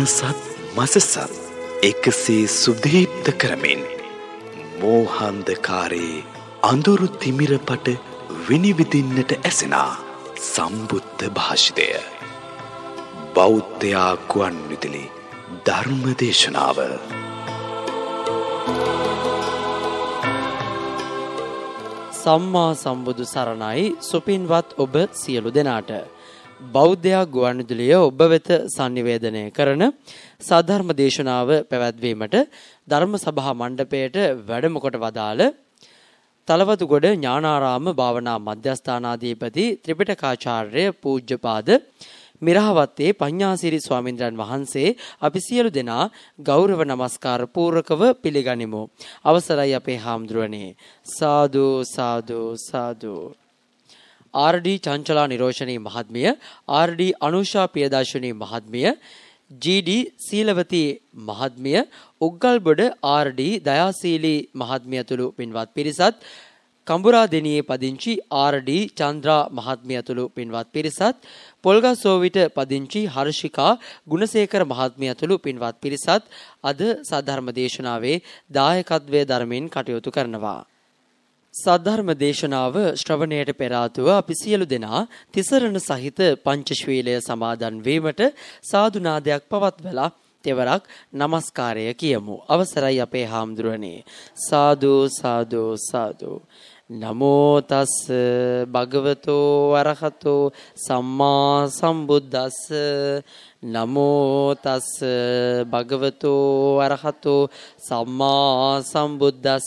මනසත් මසසත් එකසේ සුදීප්ත කරමින් මෝහන්දකාරයේ අඳුරු තිමිරපට විනිවිදින්නට ඇසෙනා සම්බුද්ධ භාෂිතය. බෞද්ධයා ගුවන් විදුලි ධර්ම දේශනාව. සම්මා සම්බුදු සරණයි සුපින්වත් ඔබ සියලු දෙනාට. බෞද්ධයා ගුවන්විදුලිය ඔබ වෙත sannivedanaya කරන සාධර්ම දේශනාව පැවැත්වීමට ධර්ම සභා මණ්ඩපයට වැඩම කොට වදාළ තලවතුගොඩ ඥානාරාම භාවනා මධ්‍යස්ථානාධිපති ත්‍රිපිටකාචාර්ය පූජ්‍යපාද මිරහවත්තේ පඤ්ඤාසිරි ස්වාමින්ද්‍රයන් වහන්සේ අපි සියලු දෙනා ගෞරව නමස්කාර පූර්වකව පිළිගනිමු. අවසරයි අපේ හාමුදුරනේ. සාදු සාදු සාදු ආර්.ඩී. චංචලා නිරෝෂණී මහත්මිය, ආර්.ඩී. අනුෂා පියදර්ශනී මහත්මිය, ජී.ඩී. සීලවතී මහත්මිය, උග්ගල්බොඩ ආර්.ඩී. දයාශීලී මහත්මිය ඇතුළු පින්වත් පිරිසත් කඹුරාදෙණියේ පදිංචි ආර්.ඩී. චන්ද්‍රා මහත්මිය ඇතුළු පින්වත් පිරිසත් පොල්ගස්සෝවිට පදිංචි හර්ෂිකා ගුණසේකර මහත්මිය ඇතුළු පින්වත් පිරිසත් අද සද්ධර්ම දේශනාවේ දායකත්වයේ ධර්මයෙන් කටයුතු කරනවා. සද්ධර්ම දේශනාව ශ්‍රවණයට පෙර ආතුව අපි සියලු දෙනා තිසරණ සහිත පංචශීලය සමාදන් වීමට සාදුනාදයක් පවත්වලා තෙවරක් নমස්කාරය කියමු. අවසරයි අපේ හාමුදුරනේ. සාදු සාදු සාදු. නමෝ තස් භගවතෝ අරහතෝ සම්මා සම්බුද්දස්ස නමෝ තස් භගවතෝ අරහතෝ සම්මා සම්බුද්දස්ස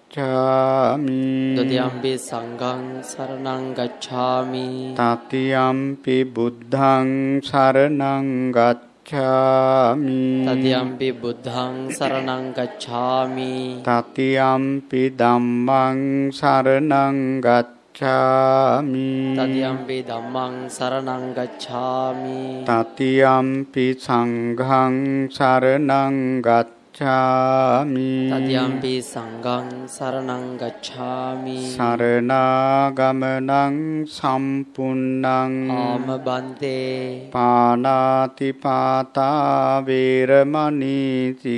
ගච්ඡාමි දතියම්පි සංඝං සරණං ගච්ඡාමි තතියම්පි බුද්ධං සරණං ගච්ඡාමි තතියම්පි බුද්ධං සරණං ගච්ඡාමි තතියම්පි ධම්මං සරණං ගච්ඡාමි ගච්ඡාමි තතියම්පි ධම්මං සරණං ගච්ඡාමි තතියම්පි සංඝං සරණං ගච්ඡාමි ගච්ඡාමි තතියම්පි සංඝං සරණං ගච්ඡාමි සරණාගමනං සම්පුන්නං ආම බන්තේ පාණාති පාතා වේරමණී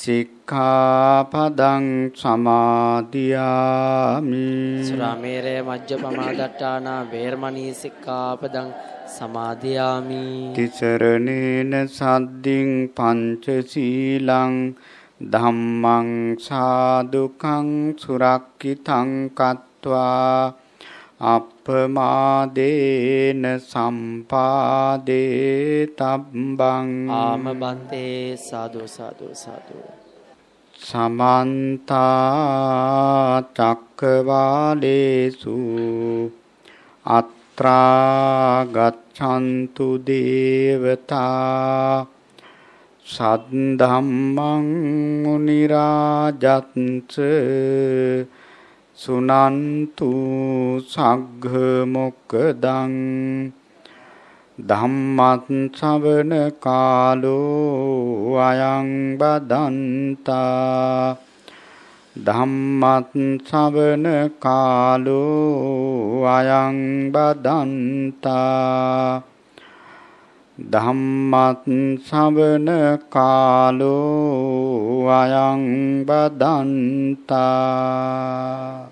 සික්ඛාපදං සමාදියාමි සුරාමේරය මජ්ජපමාදට්ඨානා වේරමණී සික්ඛාපදං සමාදියාමි තිසරණේන සද්දින් පංචශීලං ධම්මං සාදුකං සුරක්ඛිතං කତ୍වා අප අපමාදේන සම්පාදේ තබ්බං ආම බන්තේ සාදු සාදු සාදු සමන්ත චක්කවාලේසු අත්‍රා ගච්ඡන්තු දේවතා සද්දම්මං මුනි රාජත්ස සුනන්තු සග්ග මොක්කදං ධම්මත් ශ්‍රවණ කාලෝ අයං බදන්තා ධම්මත් ශ්‍රවණ කාලෝ අයං බදන්තා ධම්මත් ශ්‍රවණ කාලෝ අයං බදන්තා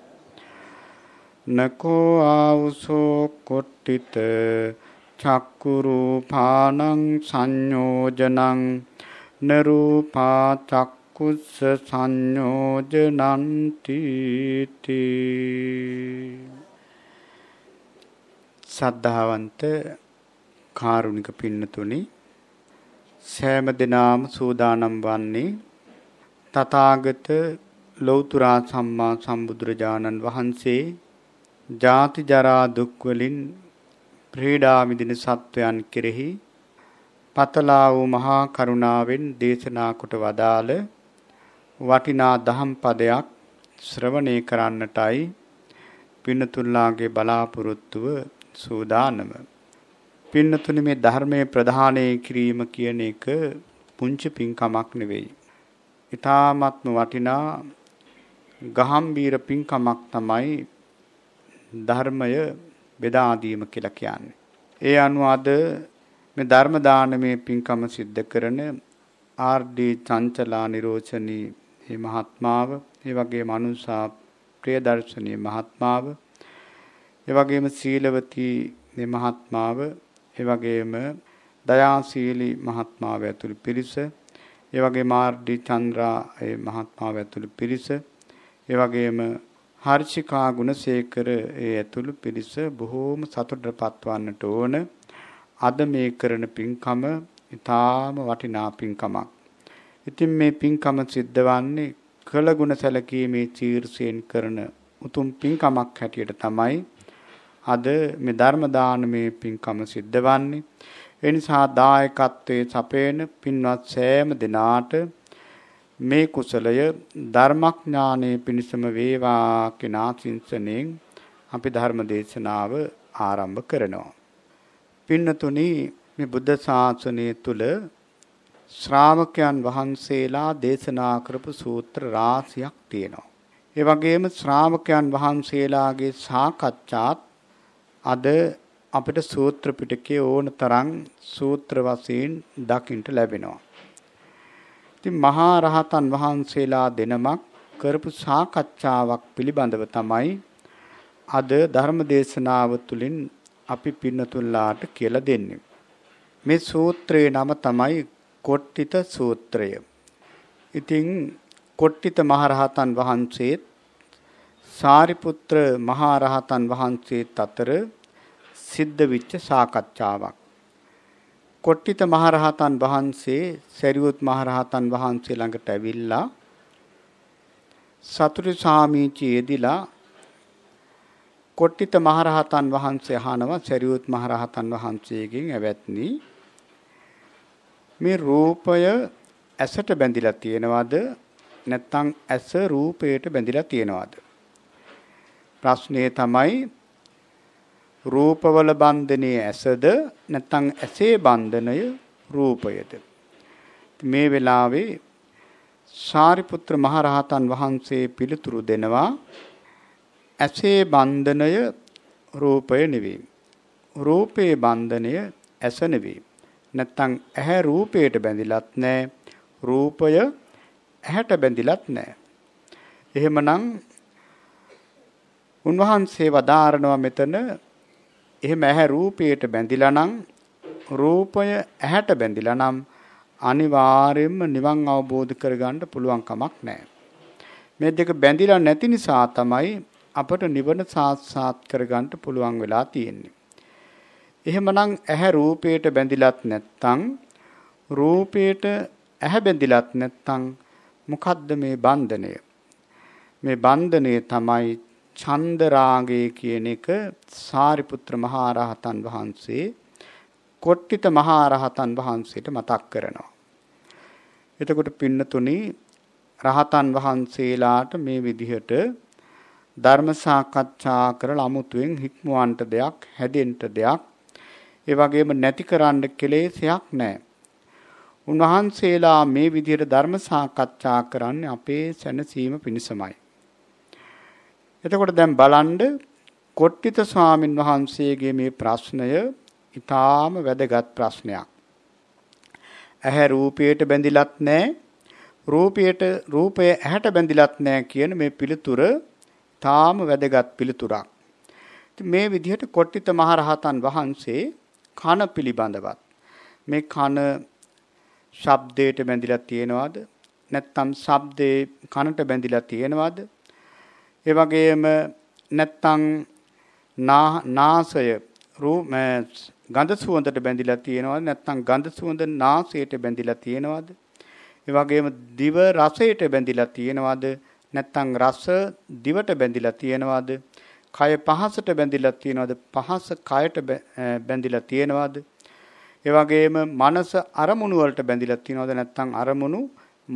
නකෝ ආවුසෝ කොට්ටිත චක්කුරූපානං සංයෝජනං නරූපා චක්කුස්ස සංයෝජනන්ති සද්ධාවන්ත කාරුණික පින්නතුනි සෑම දිනාම සූදානම් වන්නේ තථාගත ලෞතර සම්මා සම්බුදුරජාණන් වහන්සේ ජාති ජරා දුක් වලින් ප්‍රීඩා මිදින සත්වයන් කෙරෙහි පතලා වූ මහා කරුණාවෙන් දේශනා කොට වදාළ වටිනා දහම් පදයක් ශ්‍රවණය කරන්නටයි පින්නතුල්ලාගේ බලාපොරොත්තුව සූදානම. පින්නතුනි මේ ධර්මයේ ප්‍රධානය කිරීම කියන එක පුංචි පින්කමක් නෙවෙයි. ඊ타ත්ම වටිනා ගහම්බීර පින්කමක් තමයි ධර්මය බෙදා දීම කියලා කියන්නේ. ඒ අනුව අද මේ ධර්ම දානමේ පින්කම සිද්ධ කරන ආර්.ඩී. චංචලා නිරෝචනී මේ මහත්මාව, ඒ වගේම අනුසා ප්‍රියදර්ශනී මහත්මාව, ඒ වගේම සීලවතී මේ මහත්මාව, ඒ වගේම දයාශීලි මහත්මාව ඇතුළු පිරිස, ඒ වගේම ආර්.ඩී. චන්ද්‍රා ඒ මහත්මාව ඇතුළු පිරිස, ඒ වගේම හර්ෂිකා ගුණසේකර ඒ ඇතුළු පිරිස බොහෝම සතුටට පත්වන්නට ඕන. අද මේ කරන පින්කම ඊටාම වටිනා පින්කමක්. ඉතින් මේ පින්කම සිද්ධ වන්නේ කළ ගුණ සැලකීමේ තීර්ෂයෙන් කරන උතුම් පින්කමක් හැටියට තමයි අද මේ ධර්ම දානමේ පින්කම සිද්ධ වන්නේ. ඒ නිසා දායකත්වයේ සපේන පින්වත් සෑම දිනාට මේ කුසලය ධර්මඥානයේ පිණසම වේවා කිනා සින්සනෙන් අපි ධර්ම දේශනාව ආරම්භ කරනවා. පින්නතුනි මේ බුද්ධ ශාසනය තුල ශ්‍රාවකයන් වහන්සේලා දේශනා කරපු සූත්‍ර රාශියක් තියෙනවා. ඒ වගේම ශ්‍රාවකයන් වහන්සේලාගේ සාකච්ඡාත් අද අපිට සූත්‍ර පිටකයේ ඕන තරම් සූත්‍ර වශයෙන් දකින්න ලැබෙනවා. ඉතින් මහා රහතන් වහන්සේලා දෙනමක් කරපු සාකච්ඡාවක් පිළිබඳව තමයි අද ධර්ම දේශනාව තුළින් අපි පින්නතුන්ලාට කියලා දෙන්නේ. මේ සූත්‍රයේ නම තමයි කොට්ටිත සූත්‍රය. ඉතින් කොට්ටිත මහරහතන් වහන්සේත් සාරිපුත්‍ර මහරහතන් වහන්සේත් අතර සිද්ධ වෙච්ච සාකච්ඡාවක්. කොට්ටිත මහරහතන් වහන්සේ සරියුත් මහරහතන් වහන්සේ ළඟට ඇවිල්ලා සතුරු සාමීචියේදීලා කොට්ටිත මහරහතන් වහන්සේ අහනවා සරියුත් මහරහතන් වහන්සේගෙන් ඇවැත්නි මේ රූපය ඇසට බැඳිලා තියෙනවද නැත්නම් ඇස රූපයට බැඳිලා තියෙනවද ප්‍රශ්නේ තමයි රූපවල බන්ධනයේ ඇසද නැත්නම් ඇසේ බන්ධනය රූපයද මේ වෙලාවේ සාරිපුත්‍ර මහරහතන් වහන්සේ පිළිතුරු දෙනවා ඇසේ බන්ධනය රූපය නෙවෙයි රූපේ බන්ධනය ඇස නෙවෙයි නැත්නම් ඇහැ රූපයට බැඳිලත් නැහැ රූපය ඇහැට බැඳිලත් නැහැ එහෙමනම් උන්වහන්සේ වදාරනවා මෙතන එහෙම ඇහැ රූපයට බැඳිලා නම් රූපය ඇහැට බැඳිලා නම් අනිවාර්යයෙන්ම නිවන් අවබෝධ කරගන්න පුළුවන් කමක් නැහැ. මේ දෙක බැඳිලා නැති නිසා තමයි අපට නිවන සාක්ෂාත් කරගන්න පුළුවන් වෙලා තියෙන්නේ. එහෙමනම් ඇහැ රූපයට බැඳිලත් නැත්නම් රූපයට ඇහැ බැඳිලත් නැත්නම් මොකද්ද මේ බන්ධනය? මේ බන්ධනය තමයි ඡන්ද රාගය කියන එක සාරිපුත්‍ර මහරහතන් වහන්සේ කොට්ටිත මහරහතන් වහන්සේට මතක් කරනවා. එතකොට පින්නතුනි රහතන් වහන්සේලාට මේ විදිහට ධර්ම සාකච්ඡා කරලා අමුතුවෙන් හික්මවන්ට දෙයක් හැදෙන්න දෙයක් ඒ වගේම නැති කරන්න කෙලෙසයක් නැහැ. උන්වහන්සේලා මේ විදිහට ධර්ම සාකච්ඡා කරන්නේ අපේ සැනසීම පිණිසමයි. එතකොට දැන් බලන්න කොට්ටිත ස්වාමින් වහන්සේගේ මේ ප්‍රශ්නය ඊටාම වැදගත් ප්‍රශ්නයක්. ඇහැ රූපයට බැඳිලත් නැහැ. රූපයට රූපය ඇහැට බැඳිලත් නැහැ කියන මේ පිළිතුර ඊටාම වැදගත් පිළිතුරක්. මේ විදිහට කොට්ටිත මහරහතන් වහන්සේ කන පිළිබඳවත් මේ කන ශබ්දයට බැඳිලා තියෙනවද? නැත්නම් ශබ්දේ කනට බැඳිලා තියෙනවද? ඒ වගේම නැත්තම් නාසය රූප ගඳ සුවඳට බැඳිලා තියෙනවද නැත්නම් ගඳ සුවඳ නාසයට බැඳිලා තියෙනවද ඒ වගේම දිව රසයට බැඳිලා තියෙනවද නැත්නම් රස දිවට බැඳිලා තියෙනවද කය පහසට බැඳිලා තියෙනවද පහස කයට බැඳිලා තියෙනවද ඒ වගේම මනස අරමුණු වලට බැඳිලා තියෙනවද නැත්නම් අරමුණු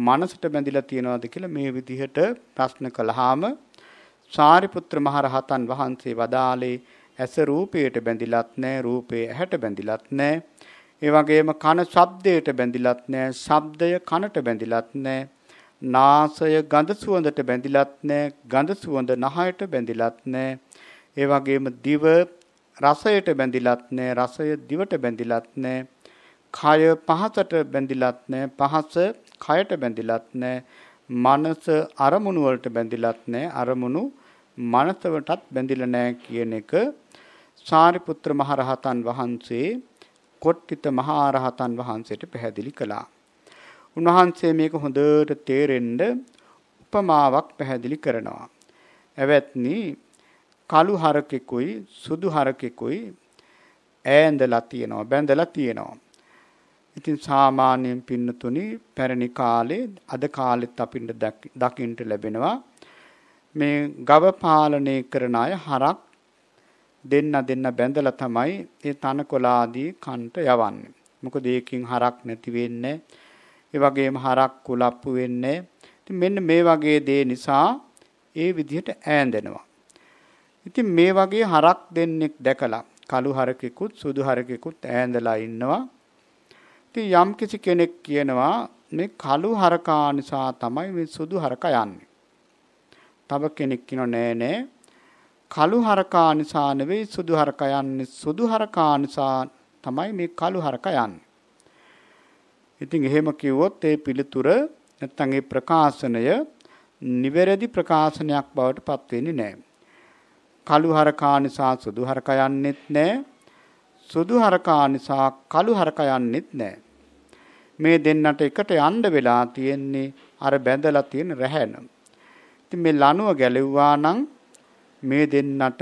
මනසට බැඳිලා තියෙනවද කියලා මේ විදිහට ප්‍රශ්න කළාම සාරිපුත්‍ර මහරහතන් වහන්සේ වදාළේ ඇස රූපයට බැඳිලත් නැහැ රූපේ ඇහැට බැඳිලත් නැහැ ඒ වගේම කන ශබ්දයට බැඳිලත් නැහැ. ශබ්දය කනට බැඳිලත් නැහැ. නාසය ගඳ සුවඳට බැඳිලත් නැහැ. ගඳ සුවඳ නහයට බැඳිලත් නැහැ. ඒ වගේම දිව රසයට බැඳිලත් නැහැ. රසය දිවට බැඳිලත් නැහැ. කය පහසට බැඳිලත් නැහැ. පහස කයට බැඳිලත් නැහැ. මනස අරමුණු වලට බැඳිලත් නැහැ අරමුණු මනසවටත් බැඳිලා නැහැ කියන එක සාරිපුත්‍ර මහරහතන් වහන්සේ කොට්ටිත මහරහතන් වහන්සේට පැහැදිලි කළා. උන්වහන්සේ මේක හොඳට තේරෙන්න උපමාවක් පැහැදිලි කරනවා. එවත්නි කළු හරකෙකුයි සුදු හරකෙකුයි ඈඳලා තියෙනවා බැඳලා තියෙනවා. ඉතින් සාමාන්‍යයෙන් පින්නතුනි පැරණි කාලේ අද කාලෙත් අපිට දකින්නට ලැබෙනවා මේ ගව පාලනය කරන අය හරක් දෙන්න දෙන්න බැඳලා තමයි ඒ තනකොළාදී කන්ට යවන්නේ. මොකද ඒකින් හරක් නැති වෙන්නේ. ඒ වගේම හරක් කුලප්පු වෙන්නේ. ඉතින් මෙන්න මේ වගේ දේ නිසා ඒ විදිහට ඈඳෙනවා. ඉතින් මේ වගේ හරක් දෙන්නෙක් දැකලා කළු හරකෙකුත් සුදු හරකෙකුත් ඈඳලා ඉන්නවා. ඉතින් යම් කිසි කෙනෙක් කියනවා මේ කළු හරකා නිසා තමයි මේ සුදු හරකා යන්නේ. තව කෙනෙක් කියනවා නෑ නෑ කළු හරකා නිසා නෙවෙයි සුදු හරකා යන්නේ සුදු හරකා නිසා තමයි මේ කළු හරකා යන්නේ. ඉතින් එහෙම කිව්වොත් ඒ පිළිතුර නැත්තම් ඒ ප්‍රකාශනය නිවැරදි ප්‍රකාශනයක් බවට පත් වෙන්නේ නැහැ. කළු හරකා නිසා සුදු හරකා යන්නෙත් නැහැ. සුදු හරකා නිසා කළු හරකා යන්නෙත් නැහැ. මේ දෙන්නට එකට යන්න වෙලා තියෙන්නේ අර බැඳලා තියෙන රැහැන. ඉතින් මේ ලනුව ගැලෙව්වා නම් මේ දෙන්නට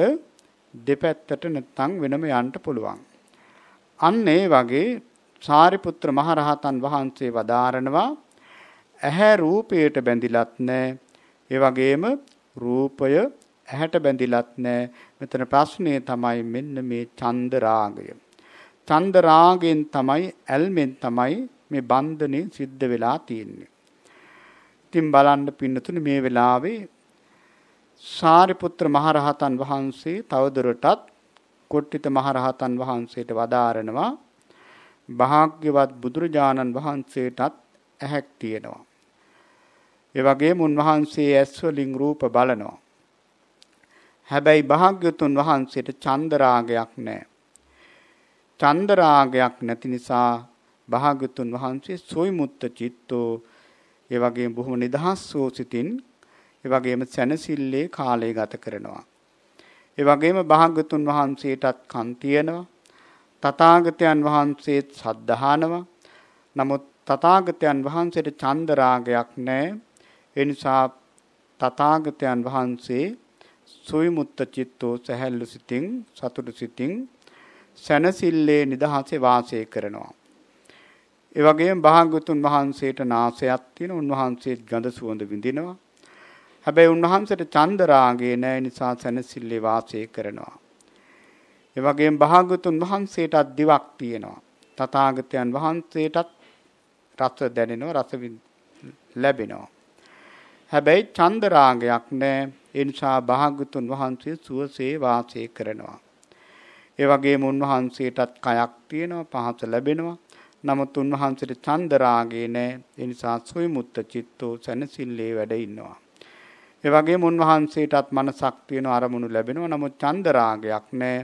දෙපැත්තට නැත්තම් වෙනම යන්න පුළුවන්. අන්න ඒ වගේ සාරිපුත්‍ර මහරහතන් වහන්සේ වදාරනවා ඇහැ රූපයට බැඳිලත් නැහැ. ඒ වගේම රූපය ඇහැට බැඳිලත් නැහැ. මෙතන ප්‍රශ්නේ තමයි මෙන්න මේ චන්ද රාගය. චන්ද රාගයෙන් තමයි ඇල්මෙන් තමයි මේ බන්ධනේ සිද්ධ වෙලා තියෙන්නේ. ඉතින් බලන්න පින්නතුනි මේ වෙලාවේ සාරිපුත්‍ර මහරහතන් වහන්සේ තවදුරටත් කොට්ටිත මහරහතන් වහන්සේට වදාරනවා භාග්‍යවත් බුදුරජාණන් වහන්සේටත් ඇහැක් තියෙනවා. ඒ වගේම උන්වහන්සේ ඇස් වලින් රූප බලනවා. හැබැයි භාග්‍යතුන් වහන්සේට චන්ද රාගයක් නැහැ. චන්ද රාගයක් නැති නිසා භාගතුන් වහන්සේ සොයිමුත්ත චිත්තෝ ඒ වගේම බොහොම නිදහස් වූ සිතින් ඒ වගේම සැනසille කාලය ගත කරනවා. ඒ වගේම භාගතුන් වහන්සේටත් කන් තියෙනවා. තථාගතයන් වහන්සේත් සද්ධානවා. නමුත් තථාගතයන් වහන්සේට චන්ද රාගයක් නැහැ. ඒ නිසා තථාගතයන් වහන්සේ සුවිමුත්ත චිත්තෝ සැහැල්ලු සිතින් සතුටු සිතින් සැනසille නිදහසේ වාසය කරනවා. ඒ වගේම භාග්‍යතුන් වහන්සේට නාසයක් තියෙන උන්වහන්සේ ගඳ සුවඳ විඳිනවා. හැබැයි උන්වහන්සේට චන්ද රාගය නැ නිසා සැනසille වාසය කරනවා. ඒ වගේම භාග්‍යතුන් වහන්සේටත් දිවක් තියෙනවා. තථාගතයන් වහන්සේටත් රස දැනෙනවා රස ලැබෙනවා. හැබැයි චන්ද රාගයක් නැහැ. ඒ නිසා භාග්‍යතුන් වහන්සේ සුවසේ වාසය කරනවා. ඒ වගේම උන්වහන්සේටත් කයක් තියෙනවා පහස ලැබෙනවා. නමුත් උන්වහන්සේට චන්දරාගේ නැහැ. ඒ නිසා සුවිමුත්ත චිත්තෝ සැනසille වැඩ ඉන්නවා. ඒ වගේම උන්වහන්සේටත් මනසක් තියෙන අරමුණු ලැබෙනවා. නමුත් චන්දරාගයක් නැහැ.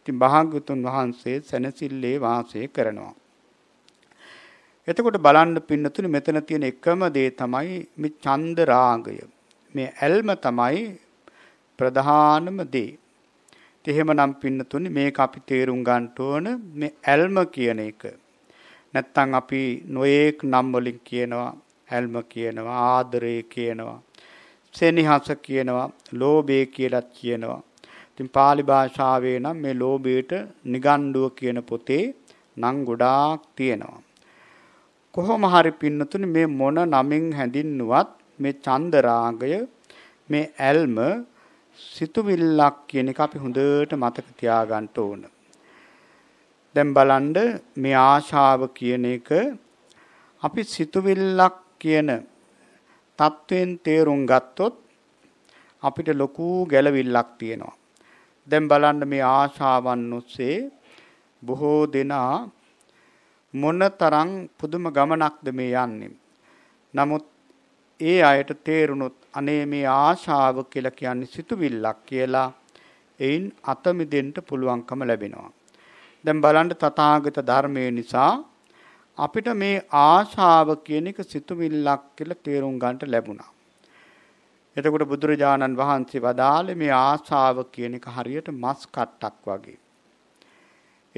ඉතින් භාග්‍යතුන් වහන්සේ සැනසille වාසය කරනවා. එතකොට බලන්න පින්නතුනි මෙතන තියෙන එකම දේ තමයි මේ ඡන්ද රාගය. මේ ඇල්ම තමයි ප්‍රධානම දේ. එහෙමනම් පින්නතුනි මේක අපි තේරුම් ගන්න ඕන මේ ඇල්ම කියන එක. නැත්තං අපි නොයෙක් නම්වලින් කියනවා හැල්ම කියනවා ආදරය කියනවා. සෙනිහස කියනවා ලෝබේ කියලත් කියනවා. තින් පාලි භාෂාවේ නම් මේ ලෝබයට නිගණ්ඩුව කියන පොතේ නං ගොඩාක් තියෙනවා. කොහොම හරි පින්නතුනි මේ මොන නමින් හැඳින්නුවත් මේ චන්දරාගය මේ ඇල්ම සිතුවිල්ලක් කියන එක අපි හොඳට මතක තියාගන්න ඕන. දැන් බලන්න මේ ආශාව කියන එක අපි සිතුවිල්ලක් කියන தත්වෙන් තේරුම් ගත්තොත් අපිට ලොකු ගැළවිල්ලක් තියෙනවා. දැන් බලන්න මේ ආශාවන් ඔස්සේ බොහෝ දෙනා මොනතරම් පුදුම ගමනක්ද මේ යන්නේ. නමුත් ඒ අයට තේරුණොත් අනේ මේ ආශාව කියලා කියන්නේ සිතුවිල්ලක් කියලා එයින් අත මිදෙන්න පුළුවන්කම ලැබෙනවා. දැන් බලන්න තථාගත ධර්මයේ නිසා අපිට මේ ආශාව කියන එක සිතුවිල්ලක් කියලා තේරුම් ගන්නට ලැබුණා. එතකොට බුදුරජාණන් වහන්සේ වදාළේ මේ ආශාව කියන එක හරියට මස් කට්ටක් වගේ.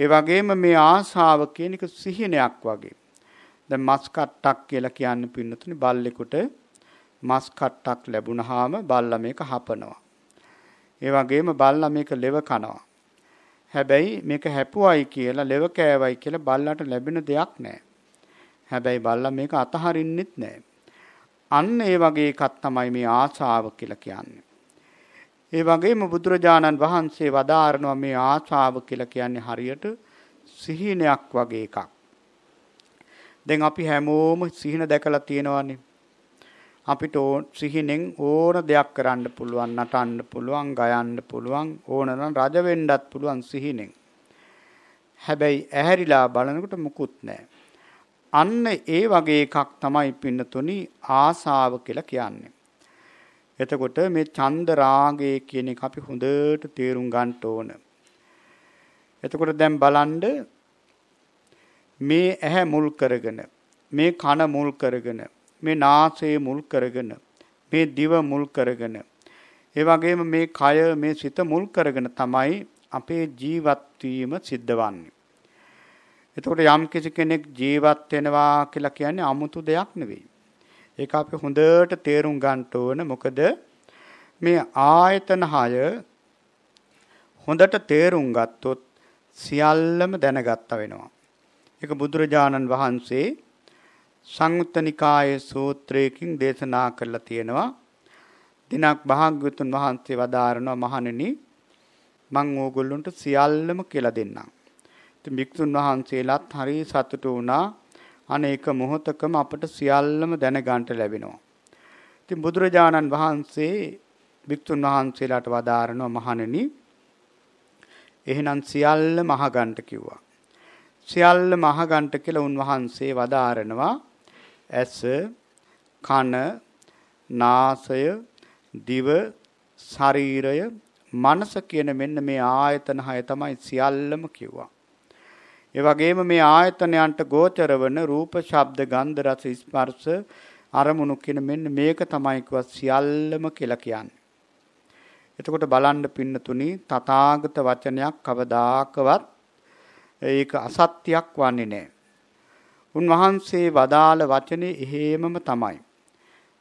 ඒ වගේම මේ ආශාව කියන එක සිහිනයක් වගේ. දැන් මස් කට්ටක් කියලා කියන්න පින්නතුනි බල්ලෙකුට මස් කට්ටක් ලැබුණාම බල්ලා මේක හපනවා. ඒ වගේම බල්ලා මේක ලෙව කනවා. හැබැයි මේක හැපුවයි කියලා ලෙව කෑවයි කියලා බල්ලට ලැබෙන දෙයක් නැහැ. හැබැයි බල්ලා මේක අතහරින්නෙත් නැහැ. අන්න ඒ වගේ එකක් තමයි මේ ආශාව කියලා කියන්නේ. ඒ වගේම බුදුරජාණන් වහන්සේ වදාारणවා මේ ආශාව කියලා කියන්නේ හරියට සිහිනයක් වගේ එකක්. දැන් අපි හැමෝම සිහින දැකලා තියෙනවානේ. අපිට සිහිනෙන් ඕන දෙයක් කරන්න පුළුවන් නටන්න පුළුවන් ගයන්න පුළුවන් ඕනනම් රජ වෙන්නත් පුළුවන් සිහිනෙන් හැබැයි ඇහැරිලා බලනකොට මුකුත් නැහැ අන්න ඒ වගේ එකක් තමයි පින්නතුනි ආසාව කියලා කියන්නේ එතකොට මේ ඡන්ද රාගය කියන එක අපි හොඳට තේරුම් ගන්න ඕන එතකොට දැන් බලන්න මේ ඇහැ මුල් කරගෙන මේ කන මුල් කරගෙන මේ නාසයේ මුල් කරගෙන මේ දිව මුල් කරගෙන ඒ වගේම මේ කය මේ සිත මුල් කරගෙන තමයි අපේ ජීවත් වීම සිද්ධ වන්නේ. එතකොට යම් කිසි කෙනෙක් ජීවත් වෙනවා කියලා කියන්නේ 아무තු දෙයක් නෙවෙයි. ඒක අපි හොඳට තේරුම් ගන්න ඕන මොකද මේ ආයතන 6 හොඳට තේරුම් ගත්තොත් සියල්ලම දැනගත්තා වෙනවා. ඒක බුදුරජාණන් වහන්සේ සංයුත්ත නිකායේ සූත්‍රයකින් දේශනා කරලා තියෙනවා. දිනක් භාග්‍යවතුන් වහන්සේ වදාරනවා මහණෙනි මං ඕගොල්ලන්ට සියල්ලම කියලා දෙන්නම්. ඉතින් භික්ෂුන් වහන්සේලාත් හරි සතුටු වුණා. අනේක මොහොතකම අපට සියල්ලම දැනගන්ට ලැබෙනවා. ඉතින් බුදුරජාණන් වහන්සේ භික්ෂුන් වහන්සේලාට වදාරනවා මහණෙනි එහෙනම් සියල්ලම අහගන්ට කිව්වා. සියල්ලම අහගන්ට කියලා උන්වහන්සේ වදාරනවා ඇස කන නාසය දිව ශරීරය මනස කියන මෙන්න මේ ආයතන හය තමයි සියල්ලම කිව්වා. ඒ වගේම මේ ආයතනයන්ට ගෝචර වන රූප, ශබ්ද, ගන්ධ, රස, ස්පර්ශ අරමුණු කියන මෙන්න මේක තමයි කිව්වා සියල්ලම කියලා කියන්නේ. එතකොට බලන්න පින්නතුනි තථාගත වචනයක් කවදාකවත් ඒක අසත්‍යයක් වන්නේ නැහැ. උන්වහන්සේ වදාළ වචනේ එහෙමම තමයි.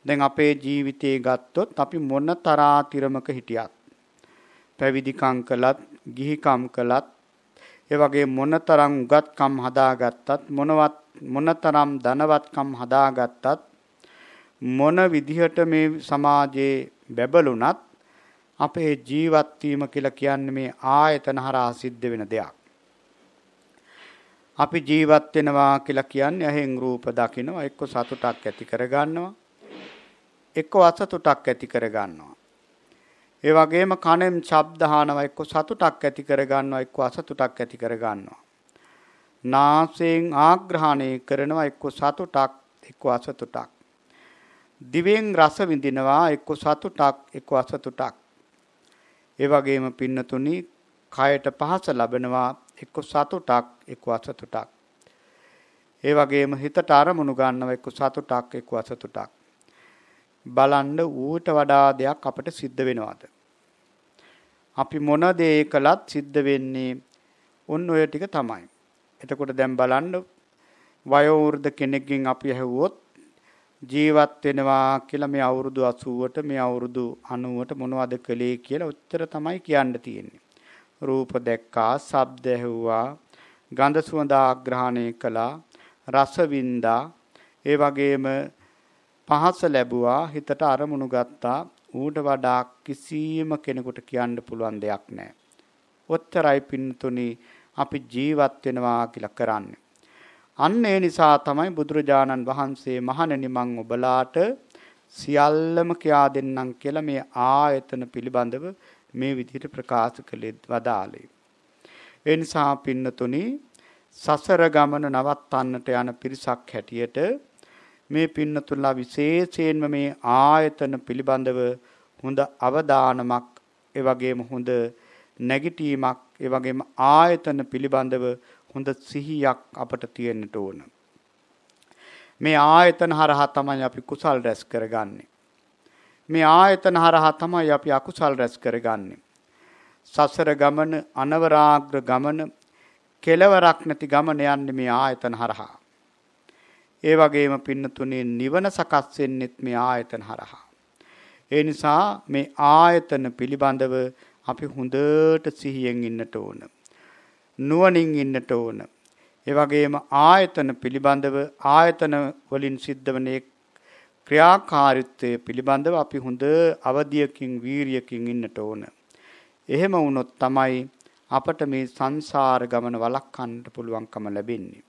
දැන් අපේ ජීවිතේ ගත්තොත් අපි මොන තරාතිරමක හිටියත් පැවිදිකම් කළත් ගිහිකම් කළත් ඒ වගේ මොනතරම් උගත්කම් හදාගත්තත් මොනවත් මොනතරම් ධනවත්කම් හදාගත්තත් මොන විදිහට මේ සමාජයේ බැබළුණත් අපේ ජීවත් වීම කියලා කියන්නේ මේ ආයතන හරහා සිද්ධ වෙන දෙයක්. අපි ජීවත් වෙනවා කියලා කියන්නේ ඇහෙන් රූප දකිනවා එක්ක සතුටක් ඇති කරගන්නවා එක්ක අසතුටක් ඇති කරගන්නවා ඒ වගේම කනෙන් ශබ්ද අහනවා එක්ක සතුටක් ඇති කරගන්නවා එක්ක අසතුටක් ඇති කරගන්නවා නාසයෙන් ආග්‍රහණය කරනවා එක්ක සතුටක් එක්ක අසතුටක් දිවෙන් රස විඳිනවා එක්ක සතුටක් එක්ක අසතුටක් ඒ වගේම පින්නතුනි කයට පහස ලැබෙනවා එක්ක සතුටක් එක්ක අසතුටක්. ඒ වගේම හිතට අරමුණු ගන්නව එක්ක සතුටක් එක්ක අසතුටක්. බලන්න ඌට වඩා දෙයක් අපට සිද්ධ වෙනවාද? අපි මොන දේ කළත් සිද්ධ වෙන්නේ උන් ඔය ටික තමයි. එතකොට දැන් බලන්න වයෝවෘද්ධ කෙනෙක්ගෙන් අපි ඇහුවොත් ජීවත් වෙනවා කියලා මේ අවුරුදු 80ට මේ අවුරුදු 90ට මොනවද කළේ කියලා උත්තර තමයි කියන්න තියෙන්නේ. රූප දැක්කා, ශබ්ද ඇහුවා, ගඳ සුවඳ ආග්‍රහණය කළා, රස වින්දා, ඒ වගේම පහස ලැබුවා, හිතට අරමුණු ගත්තා. ඌට වඩා කිසිම කෙනෙකුට කියන්න පුළුවන් දෙයක් නැහැ. ඔච්චරයි පින්තුනි අපි ජීවත් වෙනවා කියලා කරන්නේ. අන්න ඒ නිසා තමයි බුදුරජාණන් වහන්සේ මහණෙනි මං ඔබලාට සියල්ලම කියා දෙන්නම් කියලා මේ ආයතන පිළිබඳව මේ විදිහට ප්‍රකාශ කළේ වදාළේ. ඒ නිසා පින්නතුනි සසර ගමන නවත්තන්නට යන පිරිසක් හැටියට මේ පින්නතුන්ලා විශේෂයෙන්ම මේ ආයතන පිළිබඳව හොඳ අවධානමක් ඒ වගේම හොඳ නැගිටීමක් ඒ වගේම ආයතන පිළිබඳව හොඳ සිහියක් අපට තියෙන්නට ඕන. මේ ආයතන හරහා තමයි අපි කුසල් රැස් කරගන්නේ. මේ ආයතන හරහා තමයි අපි අකුසල් රැස් කරගන්නේ. සසර ගමන, අනවරාග්‍ර ගමන, කෙලවරක් නැති ගමන යන්නේ මේ ආයතන හරහා. ඒ වගේම පින්නතුනේ නිවන සකස් වෙන්නෙත් මේ ආයතන හරහා. ඒ නිසා මේ ආයතන පිළිබඳව අපි හොඳට සිහියෙන් ඉන්නට ඕන. නුවණින් ඉන්නට ඕන. ඒ වගේම ආයතන පිළිබඳව ආයතන වලින් සිද්ධ වන ක්‍රියාකාරීත්වය පිළිබඳව අපි හොඳ අවදියකින් වීරියකින් ඉන්නට ඕන. එහෙම වුණොත් තමයි අපට මේ සංසාර ගමන වළක්වන්න පුළුවන්කම ලැබෙන්නේ.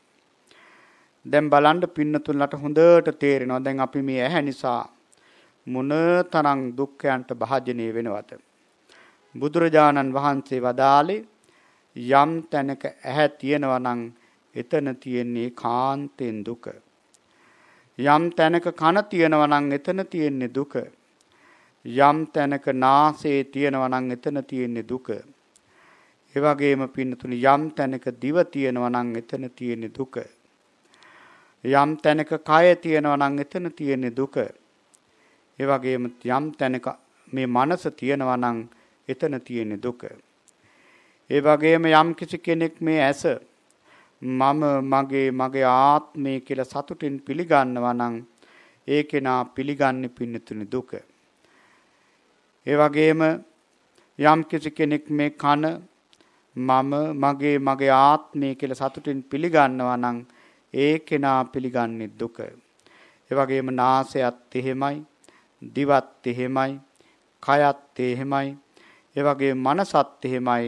දැන් බලන්න පින්නතුන්ලට හොඳට තේරෙනවා දැන් අපි මේ ඇහැ නිසා මොන තරම් දුක්ඛයන්ට භාජනය වෙනවද? බුදුරජාණන් වහන්සේ වදාලේ යම් තැනක ඇහැ තියෙනවා නම් එතන තියෙන්නේ කාන්තෙන් දුක. යම් තැනක කන තියෙනවා නම් එතන තියෙන්නේ දුක. යම් තැනක නාසයේ තියෙනවා නම් එතන තියෙන්නේ දුක. ඒ වගේම පින්නතුනි යම් තැනක දිව තියෙනවා නම් එතන තියෙන්නේ දුක. යම් තැනක කය තියෙනවා නම් එතන තියෙන්නේ දුක. ඒ වගේම යම් තැනක මේ මනස තියෙනවා නම් එතන තියෙන්නේ දුක. ඒ වගේම යම් කිසි කෙනෙක් මේ ඇස මම මගේ මගේ ආත්මය කියලා සතුටින් පිළිගන්නවා නම් ඒ කෙනා පිළිගන්නේ පින්නතුනි දුක. ඒ වගේම යම් කිසි කෙනෙක් මේ කන මම මගේ මගේ ආත්මය කියලා සතුටින් පිළිගන්නවා නම් ඒ කෙනා පිළිගන්නේ දුක. ඒ වගේම නාසයත් එහෙමයි, දිවත් එහෙමයි, කයත් එහෙමයි, ඒ වගේ මනසත් එහෙමයි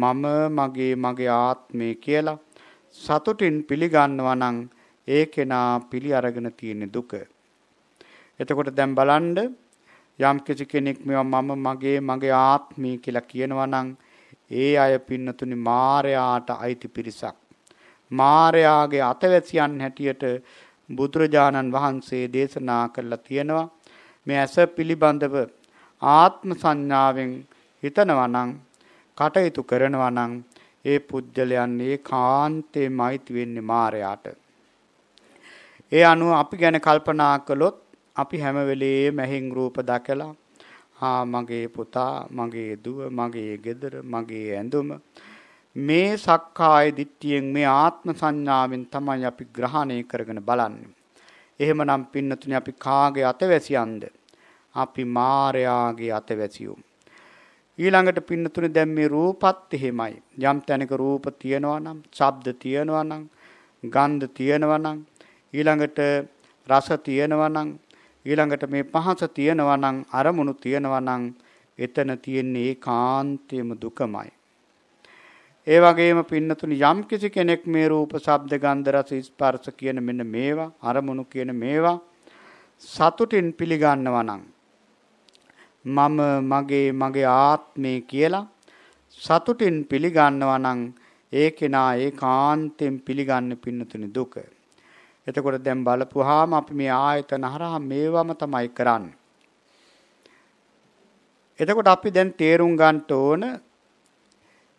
මම මගේ මගේ ආත්මය කියලා සතුටින් පිළිගන්නවා නම් ඒ කෙනා පිළි අරගෙන තියෙන දුක. එතකොට දැන් බලන්න යම් කිසි කෙනෙක් මේවා මම මගේ මගේ ආත්මය කියලා කියනවා නම් ඒ අය පින්නතුනි මාරයාට අයිති පිරිසක්. මාරයාගේ අතවැසියන් හැටියට බුදුරජාණන් වහන්සේ දේශනා කරලා තියෙනවා. මේ ඇස පිළිබඳව ආත්ම සංඥාවෙන් හිතනවා නම් කටයුතු කරනවා නම් ඒ පුද්ගලයන්නේ කාන්තේ මයිති වෙන්නේ මාරයාට. ඒ අනුව අපි ගැන කල්පනා කළොත් අපි හැම වෙලේම ඇහෙන් රූප දැකලා ආ මගේ පුතා, මගේ දුව, මගේ ගෙදර, මගේ ඇඳුම මේ සක්කාය දිට්ඨියෙන් මේ ආත්ම සංඥාවෙන් තමයි අපි ග්‍රහණය කරගෙන බලන්නේ. එහෙමනම් පින්නතුනි අපි කාගේ අතවැසියන්ද? අපි මායාගේ අතවැසියෝ. ඊළඟට පින්නතුනේ දැන් මේ රූපත් එහෙමයි. යම් තැනක රූප තියෙනවා නම්, ශබ්ද තියෙනවා නම්, ගන්ධ තියෙනවා නම්, ඊළඟට රස තියෙනවා නම්, ඊළඟට මේ පහස තියෙනවා නම්, අරමුණු තියෙනවා නම්, එතන තියෙන්නේ ඒකාන්තයේම දුකමයි. ඒ වගේම පින්නතුනි යම් කිසි කෙනෙක් මේ රූප, ශබ්ද, ගන්ධ, රස, ස්පර්ශ කියන මෙන්න මේවා, අරමුණු කියන මේවා සතුටින් පිළිගන්නවා නම් මම මගේ මගේ ආත්මය කියලා සතුටින් පිළිගන්නවා නම් ඒ කෙනා ඒ කාන්තෙන් පිළිගන්න පින්නතුනි දුක. එතකොට දැන් බලපුවාම අපි මේ ආයතන හරහා මේවම තමයි කරන්නේ. එතකොට අපි දැන් තේරුම් ගන්න ඕන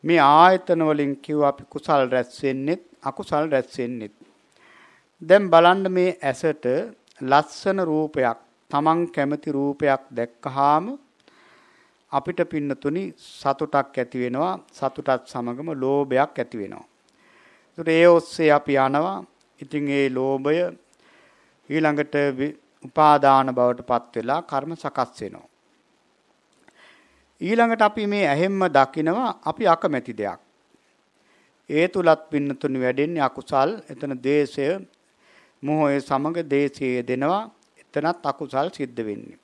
මේ ආයතන වලින් කිව්ව අපි කුසල් රැස් වෙන්නෙත් අකුසල් රැස් වෙන්නෙත්. දැන් බලන්න මේ ඇසට ලස්සන රූපයක් තමන් කැමති රූපයක් දැක්කහාම අපිට පින්නතුනි සතුටක් ඇති වෙනවා සතුටත් සමගම ලෝභයක් ඇති වෙනවා. ඒතට ඒ ඔස්සේ අපි යනවා. ඉතින් ඒ ලෝභය ඊළඟට උපාදාන බවටපත් වෙලා කර්ම සකස් වෙනවා. ඊළඟට අපි මේ ඇහෙම්ම දකිනවා අපි අකමැති දෙයක්. ඒ තුලත් පින්නතුනි වැඩෙන්නේ අකුසල්. එතන දේශය මොහොය සමග දේශයේ දෙනවා. එතනත් අකුසල් සිද්ධ වෙන්නේ.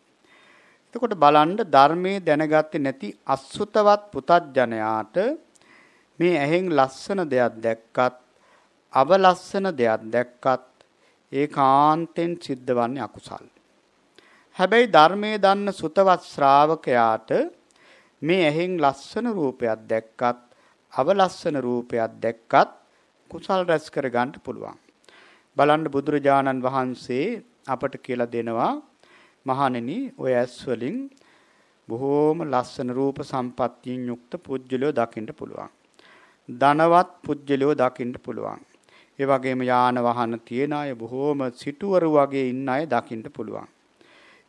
එතකොට බලන්න ධර්මයේ දැනගත්තේ නැති අසුතවත් පුතත්ජනයාට මේ ඇහෙන් ලස්සන දෙයක් දැක්කත් අවලස්සන දෙයක් දැක්කත් ඒ කාන්තෙන් සිද්ධ වන්නේ අකුසල්. හැබැයි ධර්මයේ දන්න සුතවත් ශ්‍රාවකයාට මේ ඇහෙන් ලස්සන රූපයක් දැක්කත් අවලස්සන රූපයක් දැක්කත් කුසල් රැස් කර ගන්න පුළුවන්. බලන්න බුදුරජාණන් වහන්සේ අපට කියලා දෙනවා මහණෙනි ඔය ඇස් වලින් බොහෝම ලස්සන රූප සම්පත්තියෙන් යුක්ත පුජ්‍යලෝ දකින්න පුළුවන්. ධනවත් පුජ්‍යලෝ දකින්න පුළුවන්. ඒ වගේම යාන වාහන තියෙන අය බොහෝම සිටුවරු වගේ ඉන්න අය දකින්න පුළුවන්.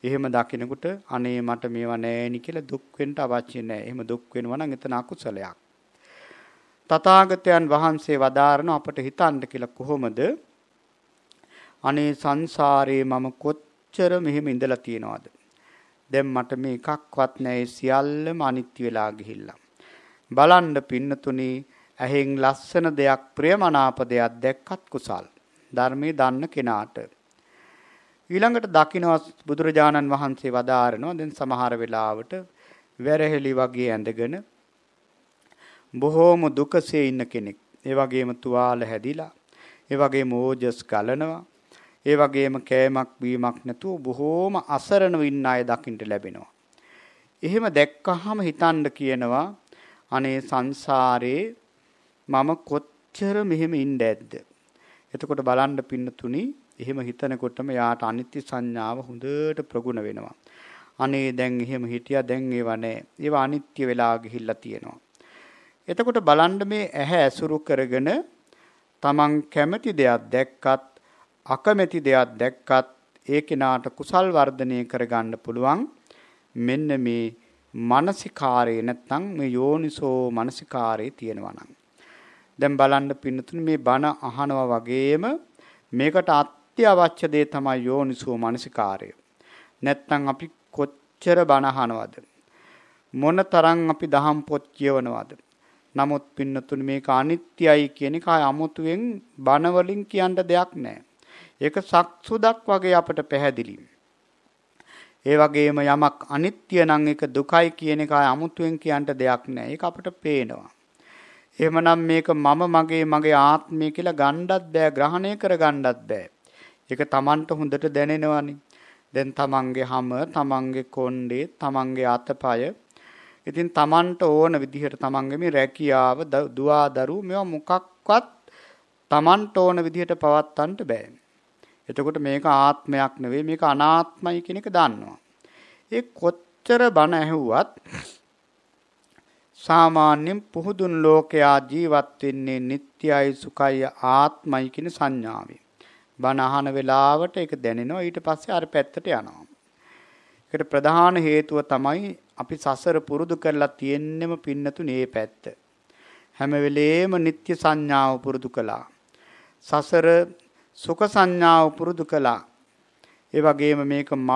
එහෙම දකිනකොට අනේ මට මේවා නෑනි කියලා දුක් වෙන්න අවශ්‍ය නෑ. එහෙම දුක් වෙනවා නම් එතන අකුසලයක්. තථාගතයන් වහන්සේ වදාරන අපට හිතන්න කියලා කොහොමද අනේ සංසාරේ මම කොච්චර මෙහෙම ඉඳලා තියනවද? දැන් මට මේ එකක්වත් නැහැ සියල්ලම අනිත්‍ය වෙලා ගිහිල්ලා. බලන්න පින්නතුනේ ඇහෙන් ලස්සන දෙයක් ප්‍රියමනාප දෙයක් දැක්කත් කුසල් ධර්මයේ දන්න කෙනාට ඊළඟට දකින්වත් බුදුරජාණන් වහන්සේ වදාරනවා දැන් සමහර වෙලාවට වැරහෙලි වගේ ඇඳගෙන බොහෝම දුකසේ ඉන්න කෙනෙක් ඒ වගේම තුවාල හැදිලා ඒ වගේම ඕජස් ගලනවා ඒ වගේම කෑමක් බීමක් නැතුව බොහෝම අසරණව ඉන්න අය දකින්න ලැබෙනවා. එහෙම දැක්කහම හිතන්න කියනවා අනේ සංසාරේ මම කොච්චර මෙහෙම ඉන්න ඇද්ද? එතකොට බලන්න පින්නතුනි එහෙම හිතනකොටම යාට අනිත්‍ය සංඥාව හොඳට ප්‍රගුණ වෙනවා. අනේ දැන් එහෙම හිටියා දැන් ඒව නැහැ. ඒව අනිත්‍ය වෙලා ගිහිල්ලා තියෙනවා. එතකොට බලන්න මේ ඇහැ ඇසුරු කරගෙන තමන් කැමති දෙයක් දැක්කත් අකමැති දෙයක් දැක්කත් ඒ කෙනාට කුසල් වර්ධනය කරගන්න පුළුවන් මෙන්න මේ මානසිකාරය නැත්නම් මේ යෝනිසෝ මානසිකාරය තියෙනවා නම් දැන් බලන්න පින්නතුනි මේ බණ අහනවා වගේම මේකට අත්‍යවශ්‍ය දේ තමයි යෝනිසෝ මානසිකාරය නැත්නම් අපි කොච්චර බණ අහනවද මොන තරම් අපි දහම් පොත් කියවනවද නමුත් පින්නතුනි මේක අනිත්‍යයි කියන එක අමුතුවෙන් බණ වලින් කියන්න දෙයක් නැහැ ඒක සක්සුදක් වගේ අපට පැහැදිලි. ඒ වගේම යමක් අනිත්‍ය නම් ඒක දුකයි කියන එක අමුතුවෙන් කියන්න දෙයක් නැහැ. ඒක අපට පේනවා. එහෙමනම් මේක මම මගේ මගේ ආත්මය කියලා ගණ්ඩත් බෑ ග්‍රහණය කර ගණ්ඩත් බෑ. ඒක Tamanට හොඳට දැනෙනවනේ. දැන් Tamanගේ හැම Tamanගේ කොණ්ඩේ Tamanගේ අතපය ඉතින් Tamanට ඕන විදිහට Tamanගේ මේ රැකියාව දුවාදරු මේවා මොකක්වත් Tamanට ඕන විදිහට පවත්තන්න බෑ. එතකොට මේක ආත්මයක් නෙවෙයි මේක අනාත්මයි කියන එක දන්නවා. ඒ කොච්චර බණ ඇහුවත් සාමාන්‍යයෙන් පුහුදුන් ලෝකයා ජීවත් වෙන්නේ නිට්ටයයි සුඛයි ආත්මයි කියන සංඥාවෙන්. බණ අහන වෙලාවට ඒක දැනෙනවා ඊට පස්සේ අර පැත්තට යනවා. ඒකට ප්‍රධාන හේතුව තමයි අපි සසර පුරුදු කරලා තියෙන්නෙම පින්නතුනේ පැත්ත. හැම වෙලේම නිට්ටය සංඥාව පුරුදු කළා. සසර සුඛ සංඥාව පුරුදු කළා. ඒ වගේම මේක මම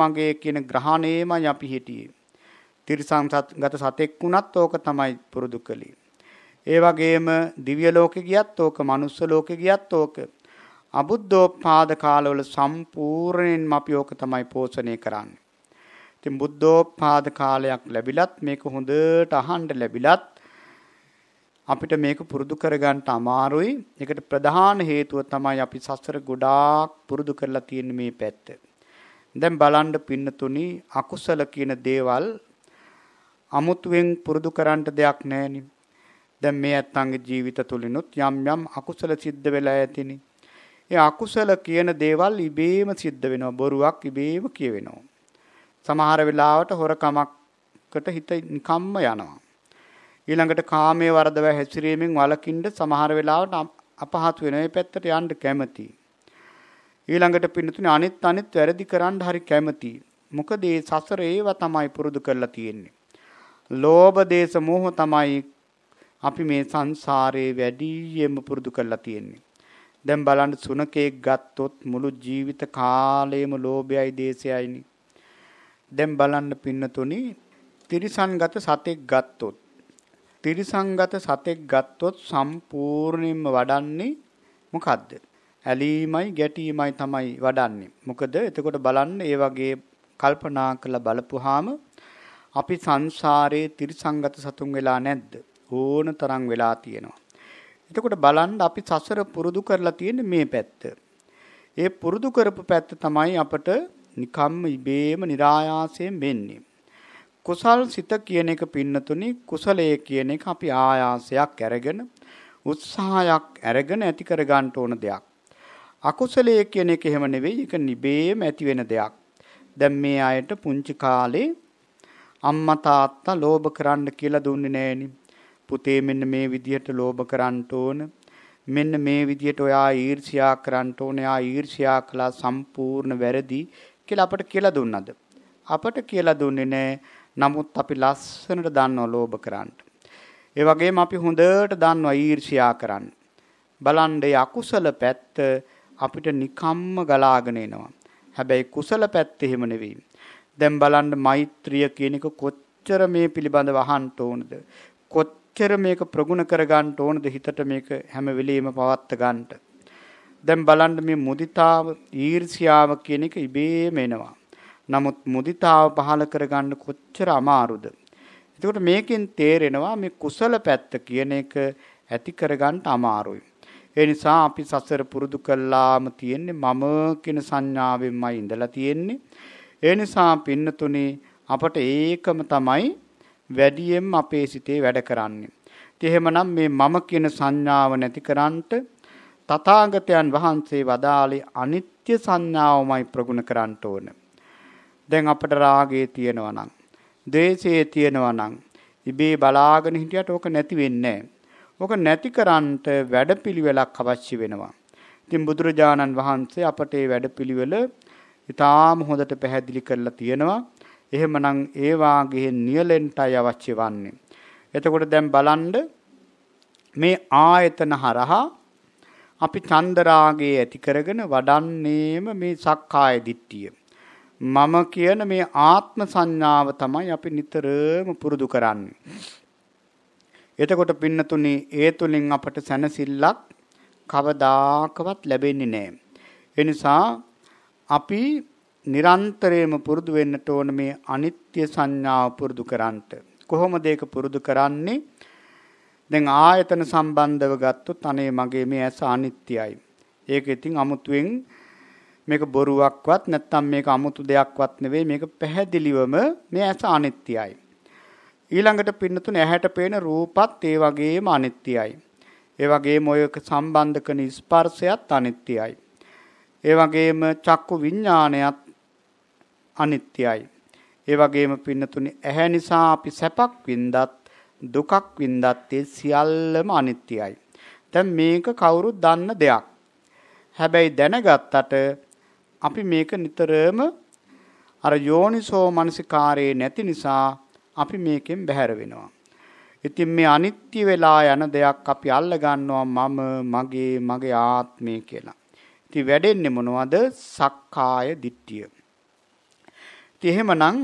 මගේ කියන ග්‍රහණයමයි අපි හිටියේ. තිරිසංගත සතෙක් වුණත් ඕක තමයි පුරුදු කළේ. ඒ වගේම දිව්‍ය ලෝකෙ ගියත් ඕක, මනුස්ස ලෝකෙ ගියත් ඕක. අබුද්ධෝත්පාද කාලවල සම්පූර්ණයෙන්ම අපි ඕක තමයි පෝෂණය කරන්නේ. ඉතින් බුද්ධෝත්පාද කාලයක් ලැබිලත් මේක හොඳට අහන්න ලැබිලත් අපිට මේක පුරුදු කරගන්න අමාරුයි. ඒකට ප්‍රධාන හේතුව තමයි අපි සසර ගොඩාක් පුරුදු කරලා තියෙන මේ පැත්ත. දැන් බලන්න පින්නතුනි අකුසල කියන දේවල් අමුතුවෙන් පුරුදු කරන්න දෙයක් නැහෙනි. දැන් මේ ඇත්තන්ගේ ජීවිත තුලිනුත් යම් යම් අකුසල සිද්ධ වෙලා ඇතිනි. ඒ අකුසල කියන දේවල් ඉබේම සිද්ධ වෙනවා. බොරුවක් ඉබේම කියවෙනවා. සමහර වෙලාවට හොරකමකට හිත නිකම්ම යනවා. ඊළඟට කාමයේ වරදව හැසිරීමෙන් වළකින්න සමහර වෙලාවට අපහසු වෙන මේ පැත්තට යන්න කැමති. ඊළඟට පින්නතුනේ අනිත් අනිත් වැරදි කරන්න හරි කැමති. මොකද මේ සසර ඒව තමයි පුරුදු කරලා තියෙන්නේ. ලෝභ දේශ මෝහ තමයි අපි මේ සංසාරේ වැඩියෙන්ම පුරුදු කරලා තියෙන්නේ. දැන් බලන්න සුනකෙක් ගත්තොත් මුළු ජීවිත කාලයම ලෝභයයි දේශයයිනි. දැන් බලන්න පින්නතුනි තිරිසන්ගත සතෙක් ගත්තොත් තිරිසංගත සතෙක් ගත්තොත් සම්පූර්ණයෙන්ම වඩන්නේ මොකද්ද? ඇලීමයි ගැටීමයි තමයි වඩන්නේ. මොකද එතකොට බලන්න ඒ වගේ කල්පනා කරලා බලපුවාම අපි සංසාරේ තිරිසංගත සතුන් වෙලා නැද්ද? ඕන තරම් වෙලා තියෙනවා. එතකොට බලන්න අපි සසර පුරුදු කරලා තියෙන මේ පැත්ත. ඒ පුරුදු කරපු පැත්ත තමයි අපට නිකම්ම ඉබේම નિરાයාසයෙන් වෙන්නේ. කුසල් සිත කියන එක පින්නතුනි කුසලයේ කියන එක අපි ආයාසයක් අරගෙන උත්සාහයක් අරගෙන ඇති කර ගන්න ඕන දෙයක්. අකුසලයේ කියන එක එහෙම නෙවෙයි ඒක නිබේම ඇති වෙන දෙයක්. දැන් මේ අයට පුංචි කාලේ අම්මා තාත්තා ලෝභ කරන්න කියලා දුන්නේ නෑනේ. පුතේ මෙන්න මේ විදියට ලෝභ කරන්න ඕන. මෙන්න මේ විදියට ඔයා ඊර්ෂ්‍යා කරන්න ඕන. එයා ඊර්ෂ්‍යා කළා සම්පූර්ණ වැරදි කියලා අපට කියලා දුන්නද? අපට කියලා දුන්නේ නෑ. නමුත් අපි ලස්සනට දන්නවා ලෝභ කරන්න. ඒ වගේම අපි හොඳට දන්නවා ඊර්ෂ්‍යා කරන්න. බලන්න අකුසල පැත්ත අපිට නිකම්ම ගලාගෙන එනවා. හැබැයි කුසල පැත්ත එහෙම නෙවෙයි. දැන් බලන්න මෛත්‍රිය කියන එක කොච්චර මේ පිළිබඳව අහන්න ඕනද? කොච්චර මේක ප්‍රගුණ කරගන්න ඕනද හිතට මේක හැම වෙලෙම පවත්ත ගන්නට. දැන් බලන්න මේ මුදිතාව ඊර්ෂ්‍යාව කියන එක ඉබේම එනවා. නමුත් මුදිතාව පහල කරගන්න කොච්චර අමාරුද. එතකොට මේකෙන් තේරෙනවා මේ කුසල පැත්ත කියන එක ඇති කරගන්න අමාරුයි. ඒ නිසා අපි සසර පුරුදු කළාම තියෙන්නේ මම කියන සංඥාවෙන්මයි ඉඳලා තියෙන්නේ. ඒ නිසා පින්නතුනේ අපට ඒකම තමයි වැඩියෙන් අපේ සිතේ වැඩ කරන්නේ. එහෙමනම් මේ මම කියන සංඥාව නැති කරන්නට තථාගතයන් වහන්සේ වදාළේ අනිත්‍ය සංඥාවමයි ප්‍රගුණ කරන්න ඕනේ. දැන් අපට රාගය තියෙනවා නම්, ද්වේෂය තියෙනවා නම් ඉබේ බලාගෙන හිටියට ඕක නැති වෙන්නේ ඕක නැති කරන්නට වැඩපිළිවෙලක් අවශ්‍ය වෙනවා. ඉතින් බුදුරජාණන් වහන්සේ අපට මේ වැඩපිළිවෙල ඊටාම හොඳට පැහැදිලි කරලා තියෙනවා. එහෙමනම් ඒ වාගේ නියලෙන්ටයි අවශ්‍ය වන්නේ. එතකොට දැන් බලන්න මේ ආයතන හරහා අපි චන්දරාගයේ ඇති කරගෙන වඩන්නේම මේ සක්කාය දිට්ඨිය. මම කියන මේ ආත්ම සංඥාව තමයි අපි නිතරම පුරුදු කරන්නේ. එතකොට පින්නතුනි ඒ තුලින් අපට සැනසෙල්ලක් කවදාකවත් ලැබෙන්නේ නැහැ. ඒ නිසා අපි නිරන්තරයෙන්ම පුරුදු වෙන්නට ඕන මේ අනිත්‍ය සංඥාව පුරුදු කරන්නට. කොහොමද ඒක පුරුදු කරන්නේ? දැන් ආයතන සම්බන්ධව ගත්තොත් අනේ මගේ මේ ඇස අනිත්‍යයි. ඒක ඉතින් අමුතුවෙන් මේක බොරුවක්වත් නැත්නම් මේක 아무තු දෙයක්වත් නෙවෙයි මේක පැහැදිලිවම මේ ඇස අනිත්‍යයි. ඊළඟට පින්නතුන ඇහැට පේන රූපත් ඒ වගේම අනිත්‍යයි. ඒ වගේම ඔයක සම්බන්ධ කරන ස්පර්ශයත් අනිත්‍යයි. ඒ වගේම චක්කු විඥානයත් අනිත්‍යයි. ඒ වගේම පින්නතුනි ඇහැ නිසා අපි සැපක් වින්දත් දුකක් වින්දත් ඒ සියල්ලම අනිත්‍යයි. දැන් මේක කවුරුත් දන්න දෙයක්. හැබැයි දැනගත්තට අපි මේක නිතරම අර යෝනිසෝ මනසිකාරයේ නැති නිසා අපි මේකෙන් බැහැර වෙනවා. ඉතින් මේ අනිත්‍ය වෙලා යන දෙයක් අපි අල්ල ගන්නවා මම මගේ මගේ ආත්මය කියලා. ඉතින් වැඩෙන්නේ මොනවද? සක්කාය දිට්ඨිය. ඉතින් එහෙමනම්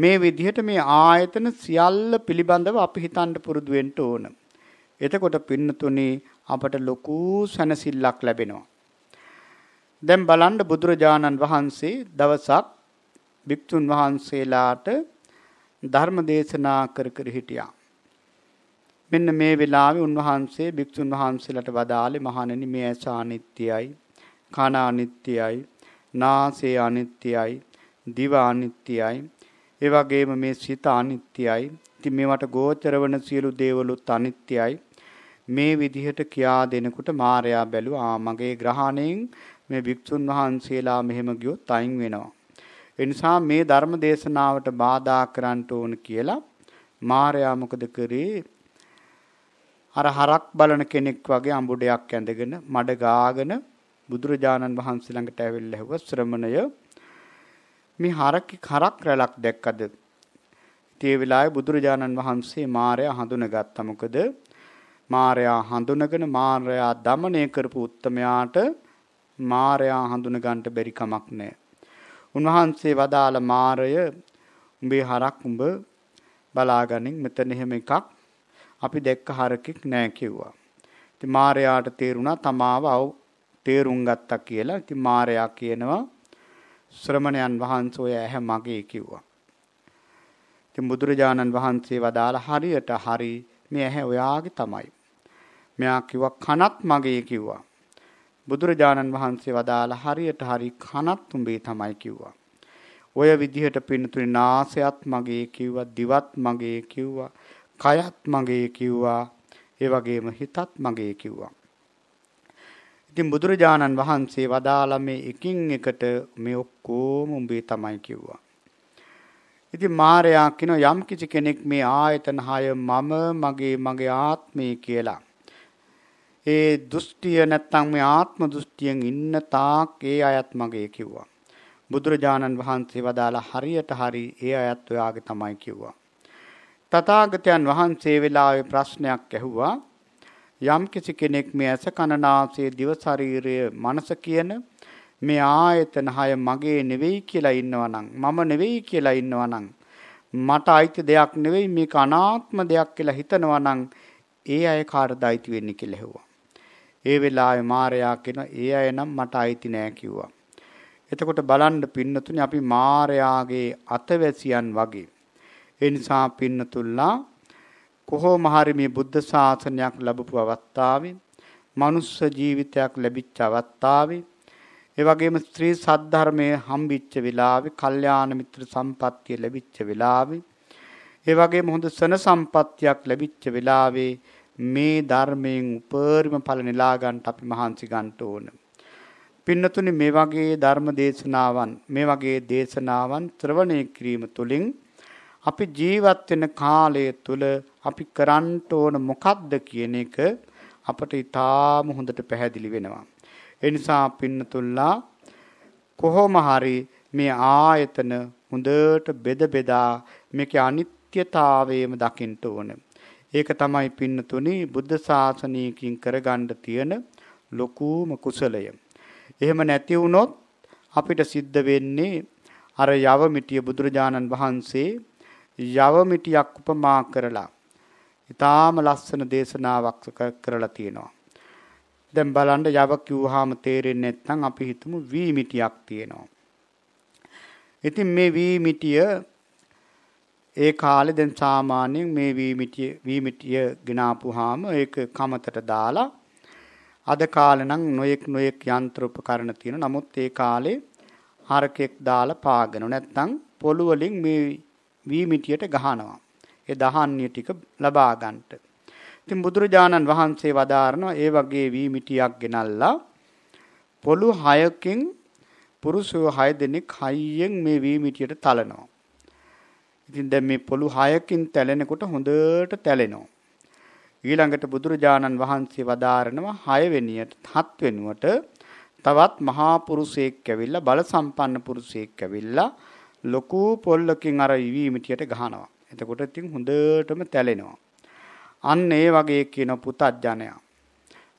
මේ විදිහට මේ ආයතන සියල්ල පිළිබඳව අපි හිතන්න පුරුදු වෙන්න ඕන. එතකොට පින්නතුනේ අපට ලොකු සැනසෙල්ලක් ලැබෙනවා. දැන් බලන්න බුදුරජාණන් වහන්සේ දවසක් භික්ෂුන් වහන්සේලාට ධර්ම දේශනා කර කර හිටියා. මෙන්න මේ වෙලාවේ උන්වහන්සේ භික්ෂුන් වහන්සේලාට වදාළේ මහණෙනි මේ ඇස අනිත්‍යයි, කන අනිත්‍යයි, නාසය අනිත්‍යයි, දිව අනිත්‍යයි, ඒ වගේම මේ සිත අනිත්‍යයි. ඉතින් මේවට ගෝචර වන සියලු දේවලුත් අනිත්‍යයි. මේ විදිහට කියා දෙනකොට මාර්යා බැලුවා මගේ ග්‍රහණයෙන් මේ භික්ෂුන් වහන්සේලා මෙහෙම ගියොත් අයින් වෙනවා. ඒ නිසා මේ ධර්ම දේශනාවට බාධා කරන්න ඕන කියලා මාර්යා මොකද කරේ? අර හරක් බලන කෙනෙක් වගේ අඹුඩයක් ඇඳගෙන මඩ ගාගෙන බුදුරජාණන් වහන්සේ ළඟට ඇවිල්ලා ඇහුව ශ්‍රමණය මේ හරක් හරක් රැලක් දැක්කද? ඒ වෙලාවේ බුදුරජාණන් වහන්සේ මාර්යා හඳුනගත්තා මොකද? මාර්යා හඳුනගෙන මාර්යා দমনය කරපු උත්තමයාට මාරයා හඳුන ගන්නට බැරි කමක් නැහැ. උන්වහන්සේ වදාළ මාරය උඹේ හරක් උඹ බලාගනින් මෙතන එහෙම එකක් අපි දැක්ක හරකෙක් නෑ කිව්වා. ඉතින් මාරයාට තේරුණා තමාව තේරුම් ගත්තා කියලා. ඉතින් මාරයා කියනවා ශ්‍රමණයන් වහන්සේ ඔය ඇහැ මගේ කිව්වා. ඉතින් බුදුරජාණන් වහන්සේ වදාලා හරියට හරි මේ ඇහැ ඔයාගේ තමයි. මෙයා කිව්වා කනත් මගේ කිව්වා. බුදුරජාණන් වහන්සේ වදාළ හරියට හරි කනත් උඹේ තමයි කිව්වා. ඔය විදිහට පින්තුනි නාසයත් මගේ කිව්වා, දිවත් මගේ කිව්වා, කයත් මගේ කිව්වා, ඒ වගේම හිතත් මගේ කිව්වා. ඉතින් බුදුරජාණන් වහන්සේ වදාළ මේ එකින් එකට මේ ඔක්කොම උඹේ තමයි කිව්වා. ඉතින් මාරයා කියන යම් කිසි කෙනෙක් මේ ආයතන හය මම මගේ මගේ ආත්මය කියලා ඒ දෘෂ්ටිය නැත්තම් මේ ආත්ම දෘෂ්ටියෙන් ඉන්න තාක් ඒ අයත් මගේ කිව්වා. බුදුරජාණන් වහන්සේ වදාලා හරියට හරි ඒ අයත් ඔයාගේ තමයි කිව්වා. තථාගතයන් වහන්සේ වෙලාවේ ප්‍රශ්නයක් ඇහුවා. යම් කිසි කෙනෙක් මේ ඇස කනනාසය දිව ශරීරය මනස කියන මේ ආයතන හය මගේ නෙවෙයි කියලා ඉන්නවනම් මම නෙවෙයි කියලා ඉන්නවනම් මට අයිති දෙයක් නෙවෙයි මේක අනාත්ම දෙයක් කියලා හිතනවනම් ඒ අය කාටද අයිති වෙන්නේ කියලා ඇහුවා. ඒ වෙලාවේ මාරයා කියන ඒ අය නම් මට අයිති නෑ කිව්වා. එතකොට බලන්න පින්නතුනි අපි මාරයාගේ අතවැසියන් වගේ. ඒ නිසා පින්නතුල්ලා කොහොම හරි මේ බුද්ධ ශාසනයක් ලැබපු අවස්ථාවේ මනුස්ස ජීවිතයක් ලැබිච්ච අවස්ථාවේ ඒ වගේම ස්ත්‍රී සද්ධර්මයේ හම්බිච්ච වෙලාවේ, කල්යාණ මිත්‍ර සම්පත්තිය ලැබිච්ච වෙලාවේ, ඒ වගේම හොඳ සන සම්පත්තියක් ලැබිච්ච වෙලාවේ මේ ධර්මයෙන් උපරිම ඵල නෙලා ගන්නට අපි මහන්සි ගන්න ඕන. පින්නතුනි මේ වගේ ධර්ම දේශනාවන් මේ වගේ දේශනාවන් ශ්‍රවණය කිරීම තුළින් අපි ජීවත් වෙන කාලය තුල අපි කරන්න ඕන මොකක්ද කියන එක අපට ඊටාම හොඳට පැහැදිලි වෙනවා. ඒ නිසා පින්නතුල්ලා කොහොම හරි මේ ආයතන හොඳට බෙද බෙදා මේකේ අනිත්‍යතාවයම දකින්න ඕනේ. ඒක තමයි පින්නතුනේ බුද්ධ ශාසනයකින් කරගන්න තියෙන ලොකුම කුසලය. එහෙම නැති වුණොත් අපිට සිද්ධ වෙන්නේ අර යවමිටිය බුදුරජාණන් වහන්සේ යවමිටියක් උපමා කරලා ඊටාම ලස්සන දේශනාවක් කරලා තියෙනවා. දැන් බලන්න යව කිව්වහම තේරෙන්නේ නැත්නම් අපි හිතමු වී මිටියක් තියෙනවා. ඉතින් මේ වී මිටිය ඒ කාලේ දැන් සාමාන්‍යයෙන් මේ වීමිටිය වීමිටිය ගినాපුවාම ඒක කමතට දාලා අද කාලේ නම් නොයෙක් නොයෙක් යන්ත්‍ර උපකරණ තියෙනවා. නමුත් ඒ කාලේ හරකෙක් දාලා පාගන නැත්නම් පොළු වලින් මේ වීමිටියට ගහනවා. ඒ දහාන්‍ය ටික ලබා ගන්නට. ඉතින් බුදුරජාණන් වහන්සේ වදාරනවා ඒ වගේ වීමිටියක් ගෙනල්ලා පොළු හයකින් පුරුෂයෝ හය දෙනෙක් හයියෙන් මේ වීමිටියට තලනවා. ඉතින් දැන් මේ පොළු 6කින් තැලෙනකොට හොඳට තැලෙනවා. ඊළඟට බුදුරජාණන් වහන්සේ වදාරනවා 6 වෙනියට 7 වෙනුවට තවත් මහා පුරුෂයෙක් ඇවිල්ලා බල සම්පන්න පුරුෂයෙක් ඇවිල්ලා ලොකු පොල්ලකින් අර ඉවීමිටියට ගහනවා. එතකොට ඉතින් හොඳටම තැලෙනවා. අන්න ඒ වගේ කියන පුතඥයා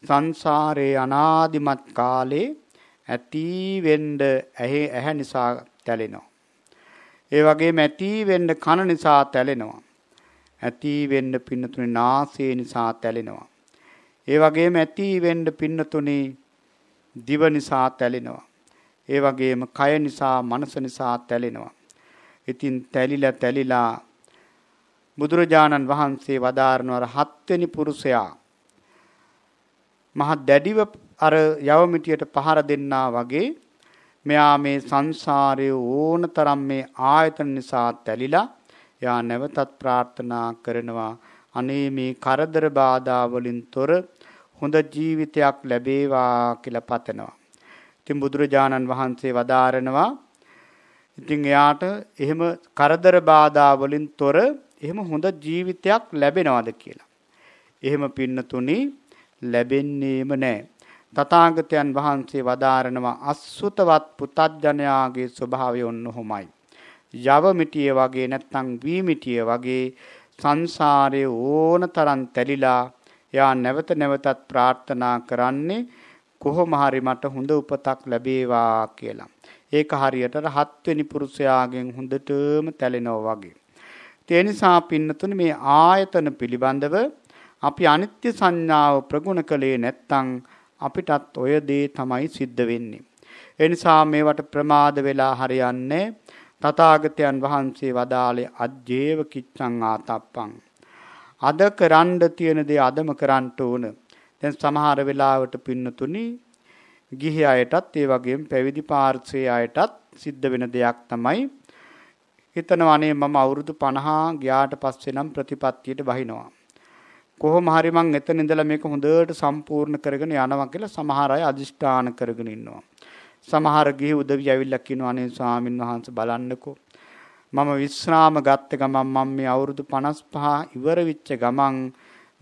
සංසාරේ අනාදිමත් කාලේ ඇති වෙන්න ඇහැ නිසා තැලෙනවා. ඒ වගේම ඇති වෙන්න කන නිසා තැලෙනවා. ඇති වෙන්න පින්නතුනේ නාසය නිසා තැලෙනවා. ඒ වගේම ඇති වෙන්න පින්නතුනේ දිව නිසා තැලෙනවා. ඒ වගේම කය නිසා මනස නිසා තැලෙනවා. ඉතින් තැලිලා තැලිලා බුදුරජාණන් වහන්සේ වදාරනවර හත්වෙනි පුරුෂයා මහ දැඩිව අර යවමිටියට පහර දෙන්නා වගේ මෙයා මේ සංසාරයේ ඕන තරම් මේ ආයතන නිසා තැලිලා එයා නැවතත් ප්‍රාර්ථනා කරනවා අනේ මේ කරදර බාධා වලින් තොර හොඳ ජීවිතයක් ලැබේවා කියලා පතනවා. ඉතින් බුදුරජාණන් වහන්සේ වදාරනවා ඉතින් එයාට එහෙම කරදර බාධා වලින් තොර එහෙම හොඳ ජීවිතයක් ලැබෙනවද කියලා. එහෙම පින්නතුනි ලැබෙන්නේම නැහැ. තථාගතයන් වහන්සේ වදාරනවා අසුතවත් පුතත්ජනයාගේ ස්වභාවය ඔන්නොහොමයි. යවමිටිය වගේ නැත්නම් වීමිටිය වගේ සංසාරයේ ඕන තරම් තැලිලා යා නැවත නැවතත් ප්‍රාර්ථනා කරන්නේ කොහොම හරි මට හොඳ උපතක් ලැබේවා කියලා. ඒක හරියට රහත්වෙනි පුරුෂයාගෙන් හොඳටම තැලෙනවා වගේ. ඒ නිසා පින්නතුනි මේ ආයතන පිළිබඳව අපි අනිත්‍ය සංඥාව ප්‍රගුණ කළේ නැත්නම් අපිටත් ඔය දේ තමයි සිද්ධ වෙන්නේ. එනිසා මේවට ප්‍රමාද වෙලා හරියන්නේ තථාගතයන් වහන්සේ වදාළේ අජ්ජේව කිච්ඡං ආතප්පං. අද කරන්න තියෙන දේ අදම කරන්න ඕන. දැන් සමහර වෙලාවට පින්නතුනි ගිහි අයටත් ඒ වගේම පැවිදි පාර්ශ්වයේ අයටත් සිද්ධ වෙන දෙයක් තමයි හිතනවා අනේ මම අවුරුදු 50 ගියාට පස්සේ නම් ප්‍රතිපත්තියට බහිනවා. කොහොම හරි මං එතන ඉඳලා මේක හොඳට සම්පූර්ණ කරගෙන යනවා කියලා සමහර අය අදිෂ්ඨාන කරගෙන ඉන්නවා. සමහර ගිහි උදවිය ඇවිල්ලා කියනවා අනේ ස්වාමින් වහන්සේ බලන්නකෝ මම විශ්‍රාම ගත්ත ගමන් මම මේ අවුරුදු 55 ඉවර වෙච්ච ගමන්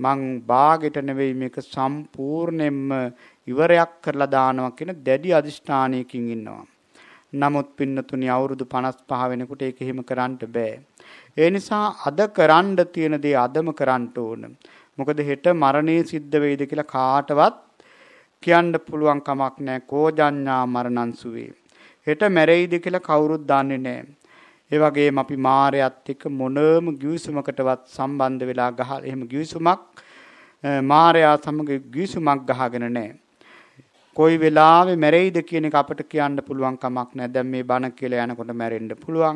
මං බාගෙට නෙවෙයි මේක සම්පූර්ණයෙන්ම ඉවරයක් කරලා දානවා කියන දැඩි අදිෂ්ඨානයකින් ඉන්නවා. නමුත් පින්නතුනි අවුරුදු 55 වෙනකොට ඒක හිම කරන්න බෑ. ඒ නිසා අද කරන්න තියෙන දේ අදම කරන්න ඕන. මොකද හෙට මරණය සිද්ධ වෙයිද කියලා කාටවත් කියන්න පුළුවන් කමක් නැහැ කෝජඤ්ඤා මරණන්සුවේ. හෙට මැරෙයිද කියලා කවුරුත් දන්නේ නැහැ. ඒ වගේම අපි මායයත් එක්ක මොනම ගිවිසුමකටවත් සම්බන්ධ වෙලා ගහ එහෙම ගිවිසුමක් මායයා සමග ගිවිසුමක් ගහගෙන නැහැ. කොයි වෙලාවෙ මැරෙයිද කියන එක අපිට කියන්න පුළුවන් කමක් නැහැ. දැන් මේ බණ කියලා යනකොට මැරෙන්න පුළුවන්.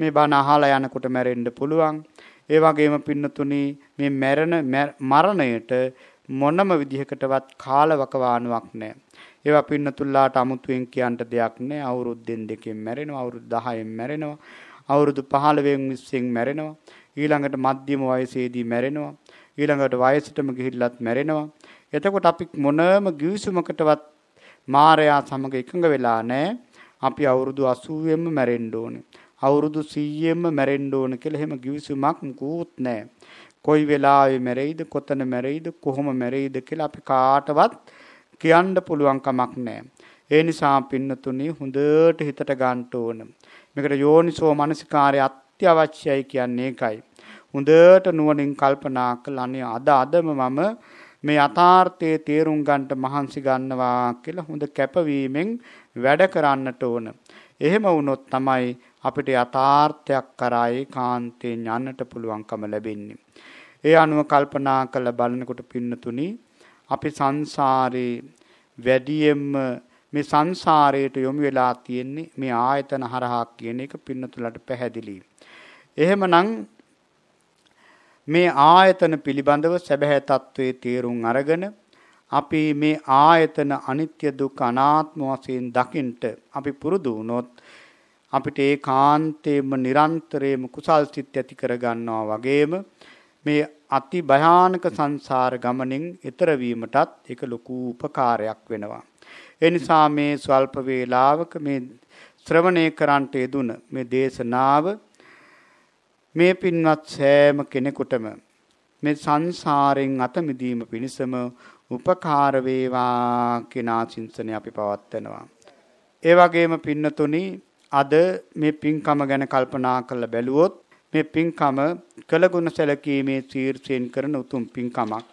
මේ බණ අහලා යනකොට මැරෙන්න පුළුවන්. ඒ වගේම පින්නතුනි මේ මරණ මරණයට මොනම විදිහකටවත් කාලවකවානුවක් නැහැ. ඒවා පින්නතුල්ලාට අමුතුවෙන් කියන්න දෙයක් නැහැ. අවුරුද්දෙන් දෙකෙන් මැරෙනවා, අවුරුදු 10ෙන් මැරෙනවා, අවුරුදු 15න් 20න් මැරෙනවා. ඊළඟට මධ්‍යම වයසේදී මැරෙනවා. ඊළඟට වයසටම ගිහිල්ලත් මැරෙනවා. එතකොට අපි මොනම ගිවිසුමකටවත් මායя සමග එකඟ වෙලා නැහැ. අපි අවුරුදු 80ෙම මැරෙන්න ඕනේ. අවුරුදු 100ෙම මැරෙන්න ඕන කියලා එහෙම කිවිසුමක් මුකුත් නැහැ. කොයි වෙලාවෙ මැරෙයිද, කොතන මැරෙයිද, කොහොම මැරෙයිද කියලා අපි කාටවත් කියන්න පුළුවන් කමක් නැහැ. ඒ නිසා පින්නතුනි හොඳට හිතට ගන්න ඕන. මේකට යෝනිසෝ මනසිකාරය අත්‍යවශ්‍යයි කියන්නේ ඒකයි. හොඳට නුවණින් කල්පනා කළානේ අද අදම මම මේ යථාර්ථයේ තේරුම් ගන්නට මහන්සි ගන්නවා කියලා හොඳ කැපවීමෙන් වැඩ කරන්නට ඕන. එහෙම වුණොත් තමයි අපිට යථාර්ථයක් කරා ඒකාන්තයෙන් යන්නට පුළුවන්කම ලැබෙන්නේ. ඒ අනුව කල්පනා කළ බලනකොට පින්නතුනි අපි සංසාරේ වැඩියෙන්ම මේ සංසාරයට යොමු වෙලා තියෙන්නේ මේ ආයතන හරහා කියන එක පින්නතුලට පැහැදිලි. එහෙමනම් මේ ආයතන පිළිබඳව සැබෑ තත්වයේ තේරුම් අරගෙන අපි මේ ආයතන අනිත්‍ය දුක් අනාත්ම වශයෙන් දකින්ට අපි පුරුදු වුණොත් අපිට ඒ කාන්තේම නිරන්තරයෙන්ම කුසල් සිත් ඇති කරගන්නවා වගේම මේ අති භයානක සංසාර ගමනින් එතර වීමටත් ඒක ලොකු උපකාරයක් වෙනවා. ඒ නිසා මේ ස්වල්ප වේලාවක මේ ශ්‍රවණය කරන්ට යෙදුන මේ දේශනාව මේ පින්වත් සෑම කෙනෙකුටම මේ සංසාරයෙන් අත මිදීම පිණිසම උපකාර වේවා කියන ආශිංසනය අපි පවත්වනවා. ඒ වගේම පින්නතුණී අද මේ පින්කම ගැන කල්පනා කරලා බැලුවොත් මේ පින්කම කළගුණ සැලකීමේ තීර්ථයෙන් කරන උතුම් පින්කමක්.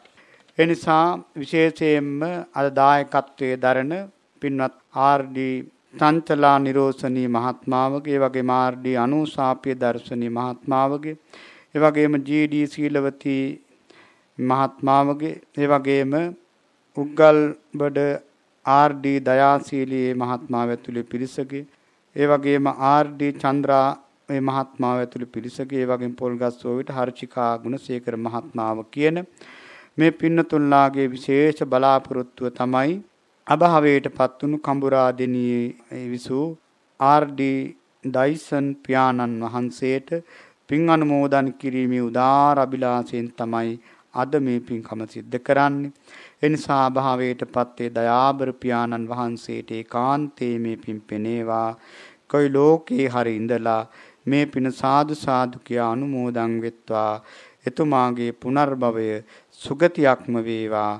එනිසා විශේෂයෙන්ම අද දායකත්වයේ දරන පින්වත් ආර්.ඩී. තන්තලා නිරෝසනී මහත්මාවගේ වගේ මාර්ඩී අනුසාපිය දර්ශනී මහත්මාවගේ ඒ වගේම ජී.ඩී. සීලවතී මහත්මාවගේ ඒ වගේම උග්ගල්බඩ ආර්.ඩී. දයාශීලී මහත්මාව ඇතුළු පිරිසගේ ඒ වගේම ආර්.ඩී. චන්ද්‍රා මේ මහත්මාව ඇතුළු පිරිසගේ වගේ පොල්ගස් සෝවිට හර්චිකා ගුණසේකර මහත්මාව කියන මේ පින්නතුන්ලාගේ විශේෂ බලාපොරොත්තුව තමයි අභාවයට පත්වුණු කඹුරාදෙනියේ විසූ ආර්.ඩී. ඩයිසන් පියාණන් වහන්සේට පින් අනුමෝදන් කිරීමේ උදාර අභිලාෂයෙන් තමයි අද මේ පින්කම සිද්ධ කරන්නේ. එනිසා භාවයට පත්තේ දයාබර පියාණන් වහන්සේට ඒකාන්තයේ මේ පින් පෙනේවා. කොයි ලෝකේ හරි ඉඳලා මේ පින සාදු සාදු කියා අනුමෝදන් වෙත්වා. එතුමාගේ පුනර්භවය සුගතියක්ම වේවා.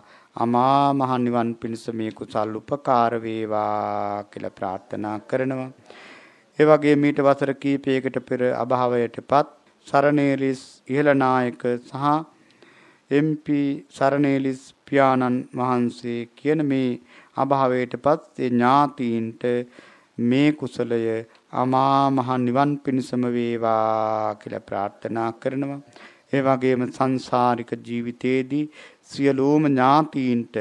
අමා මහ නිවන් පිණිස මේ කුසල් උපකාර වේවා කියලා ප්‍රාර්ථනා කරනවා. ඒ වගේ මීට වසර කීපයකට පෙර අභාවයටපත් සරණේලිස් ඉහළනායක සහ MP සරණේලිස් පියාණන් වහන්සේ කියන මේ අභාවයටපත් ඒ ඥාතීන්ට මේ කුසලය අමා මහ නිවන් පිණසම වේවා කියලා ප්‍රාර්ථනා කරනවා. ඒ වගේම සංසාරික ජීවිතයේදී සියලුම ඥාතීන්ට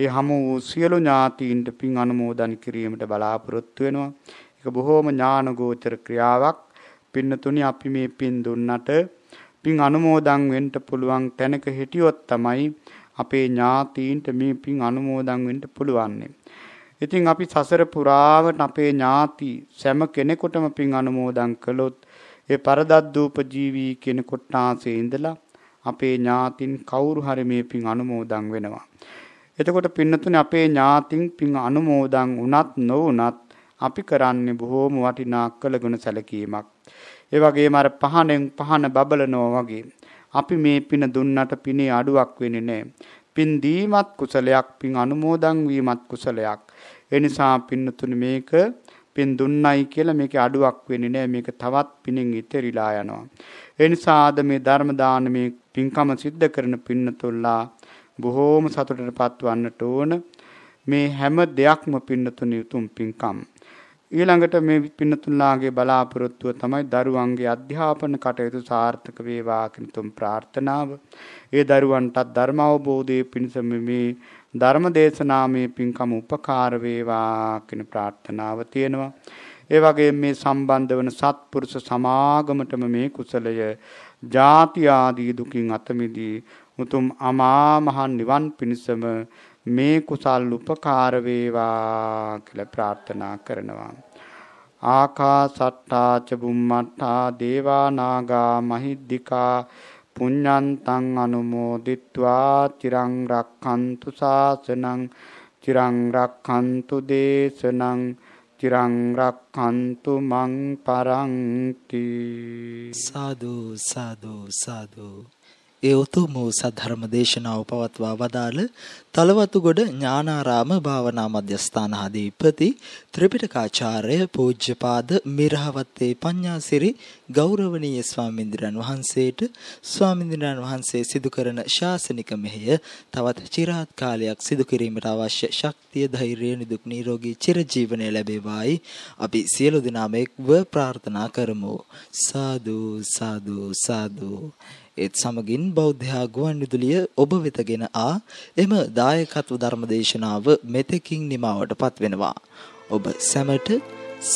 ඒ හැම වූ සියලු ඥාතීන්ට පින් අනුමෝදන් කිරීමට බලාපොරොත්තු වෙනවා. ඒක බොහෝම ඥානගෝචර ක්‍රියාවක්. පින්නතුනි අපි මේ පින් දුන්නට පින් අනුමෝදන් වෙන්න පුළුවන් තැනක හිටියොත් තමයි අපේ ඥාතීන්ට මේ පින් අනුමෝදන් වෙන්න පුළුවන්නේ. ඉතින් අපි සසර පුරාවට අපේ ඥාති සෑම කෙනෙකුටම පින් අනුමෝදන් කළොත් ඒ පරදද්දූප ජීවී කියන කොටාසේ ඉඳලා අපේ ඥාතින් කවුරු හරි මේ පින් අනුමෝදන් වෙනවා. එතකොට පින්නතුනේ අපේ ඥාතින් පින් අනුමෝදන් වුණත් නොවුණත් අපි කරන්නේ බොහෝම වටිනා කළගුණ සැලකීමක්. ඒ වගේම අර පහනෙන් පහන බබලනවා වගේ අපි මේ පින දුන්නට පිනේ අඩුවක් වෙන්නේ නැහැ. පින් දීමත් කුසලයක්, පින් අනුමෝදන් වීමත් කුසලයක්. ඒ නිසා පින්නතුනි මේක පින් දුන්නයි කියලා මේකේ අඩුවක් වෙන්නේ නැහැ. මේක තවත් පිනෙන් ඉතිරිලා යනවා. ඒ නිසා අද මේ ධර්ම දානමේ පින්කම සිද්ධ කරන පින්නතුල්ලා බොහෝම සතුටටපත් වන්නට ඕන. මේ හැම දෙයක්ම පින්නතුනි උතුම් පින්කම්. ඊළඟට මේ පින්නතුන්ලාගේ බලාපොරොත්තුව තමයි දරුවන්ගේ අධ්‍යාපන කටයුතු සාර්ථක වේවා කින්තුම් ප්‍රාර්ථනාව. ඒ දරුවන්ටත් ධර්ම අවබෝධයේ පිණිස මේ ධර්ම දේශනාමේ පින්කම උපකාර වේවා කියන ප්‍රාර්ථනාව තියෙනවා. ඒ වගේම මේ සම්බන්ධ වන සත්පුරුෂ සමාගමටම මේ කුසලය ජාති ආදී දුකින් අත මිදී උතුම් අමා මහ නිවන් පිණසම මේ කුසල් උපකාර වේවා කියලා ප්‍රාර්ථනා කරනවා. ආකාසට්ටා ච බුම්මට්ටා දේවා නාග මහිද්దికා පුඤ්ඤන්තං අනුමෝදිත්වා චිරං රක්ඛන්තු සාසනං චිරං රක්ඛන්තු දේශනං චිරං රක්ඛන්තු මං පරන්ති සාදු සාදු සාදු ඒ උතුම් වූ සද්ධර්ම දේශනාව පවත්වා වදාළ තලවතුගොඩ ඥානාරාම භාවනා මධ්‍යස්ථාන අධිපති ත්‍රිපිටකාචාර්ය පූජ්‍යපාද මිරහවත්තේ පඤ්ඤාසිරි ගෞරවනීය ස්වාමීන් වහන්සේට ස්වාමීන් වහන්සේ සිදු කරන ශාසනික මෙහෙය තවත් চিරාත් කාලයක් සිදු කිරීමට අවශ්‍ය ශක්තිය ධෛර්යය නිදුක් නිරෝගී චිරජීවනය ලැබේවායි අපි සියලු දෙනාම එක්ව ප්‍රාර්ථනා කරමු සාදු සාදු සාදු ඒත් සමගින් බෞද්ධයා ගුවන්විදුලිය ඔබ වෙතගෙන ආ එම දායකත්ව ධර්මදේශනාව මෙතෙකින් නිමාවට පත්වෙනවා. ඔබ සැමට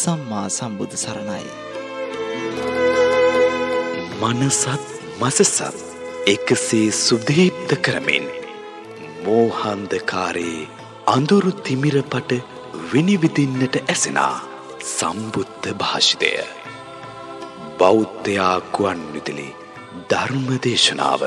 සම්මා සම්බුදු සරණයි. මනසත් මසසත් එකසේ සුදීප්ත කරමින් මෝහන්දකාරයේ අඳුරු තිමිරපට විනිවිදින්නට ඇසෙනා සම්බුද්ධ භාෂිතය. බෞද්ධයා ගුවන් විදුලි ධර්ම දේශනාව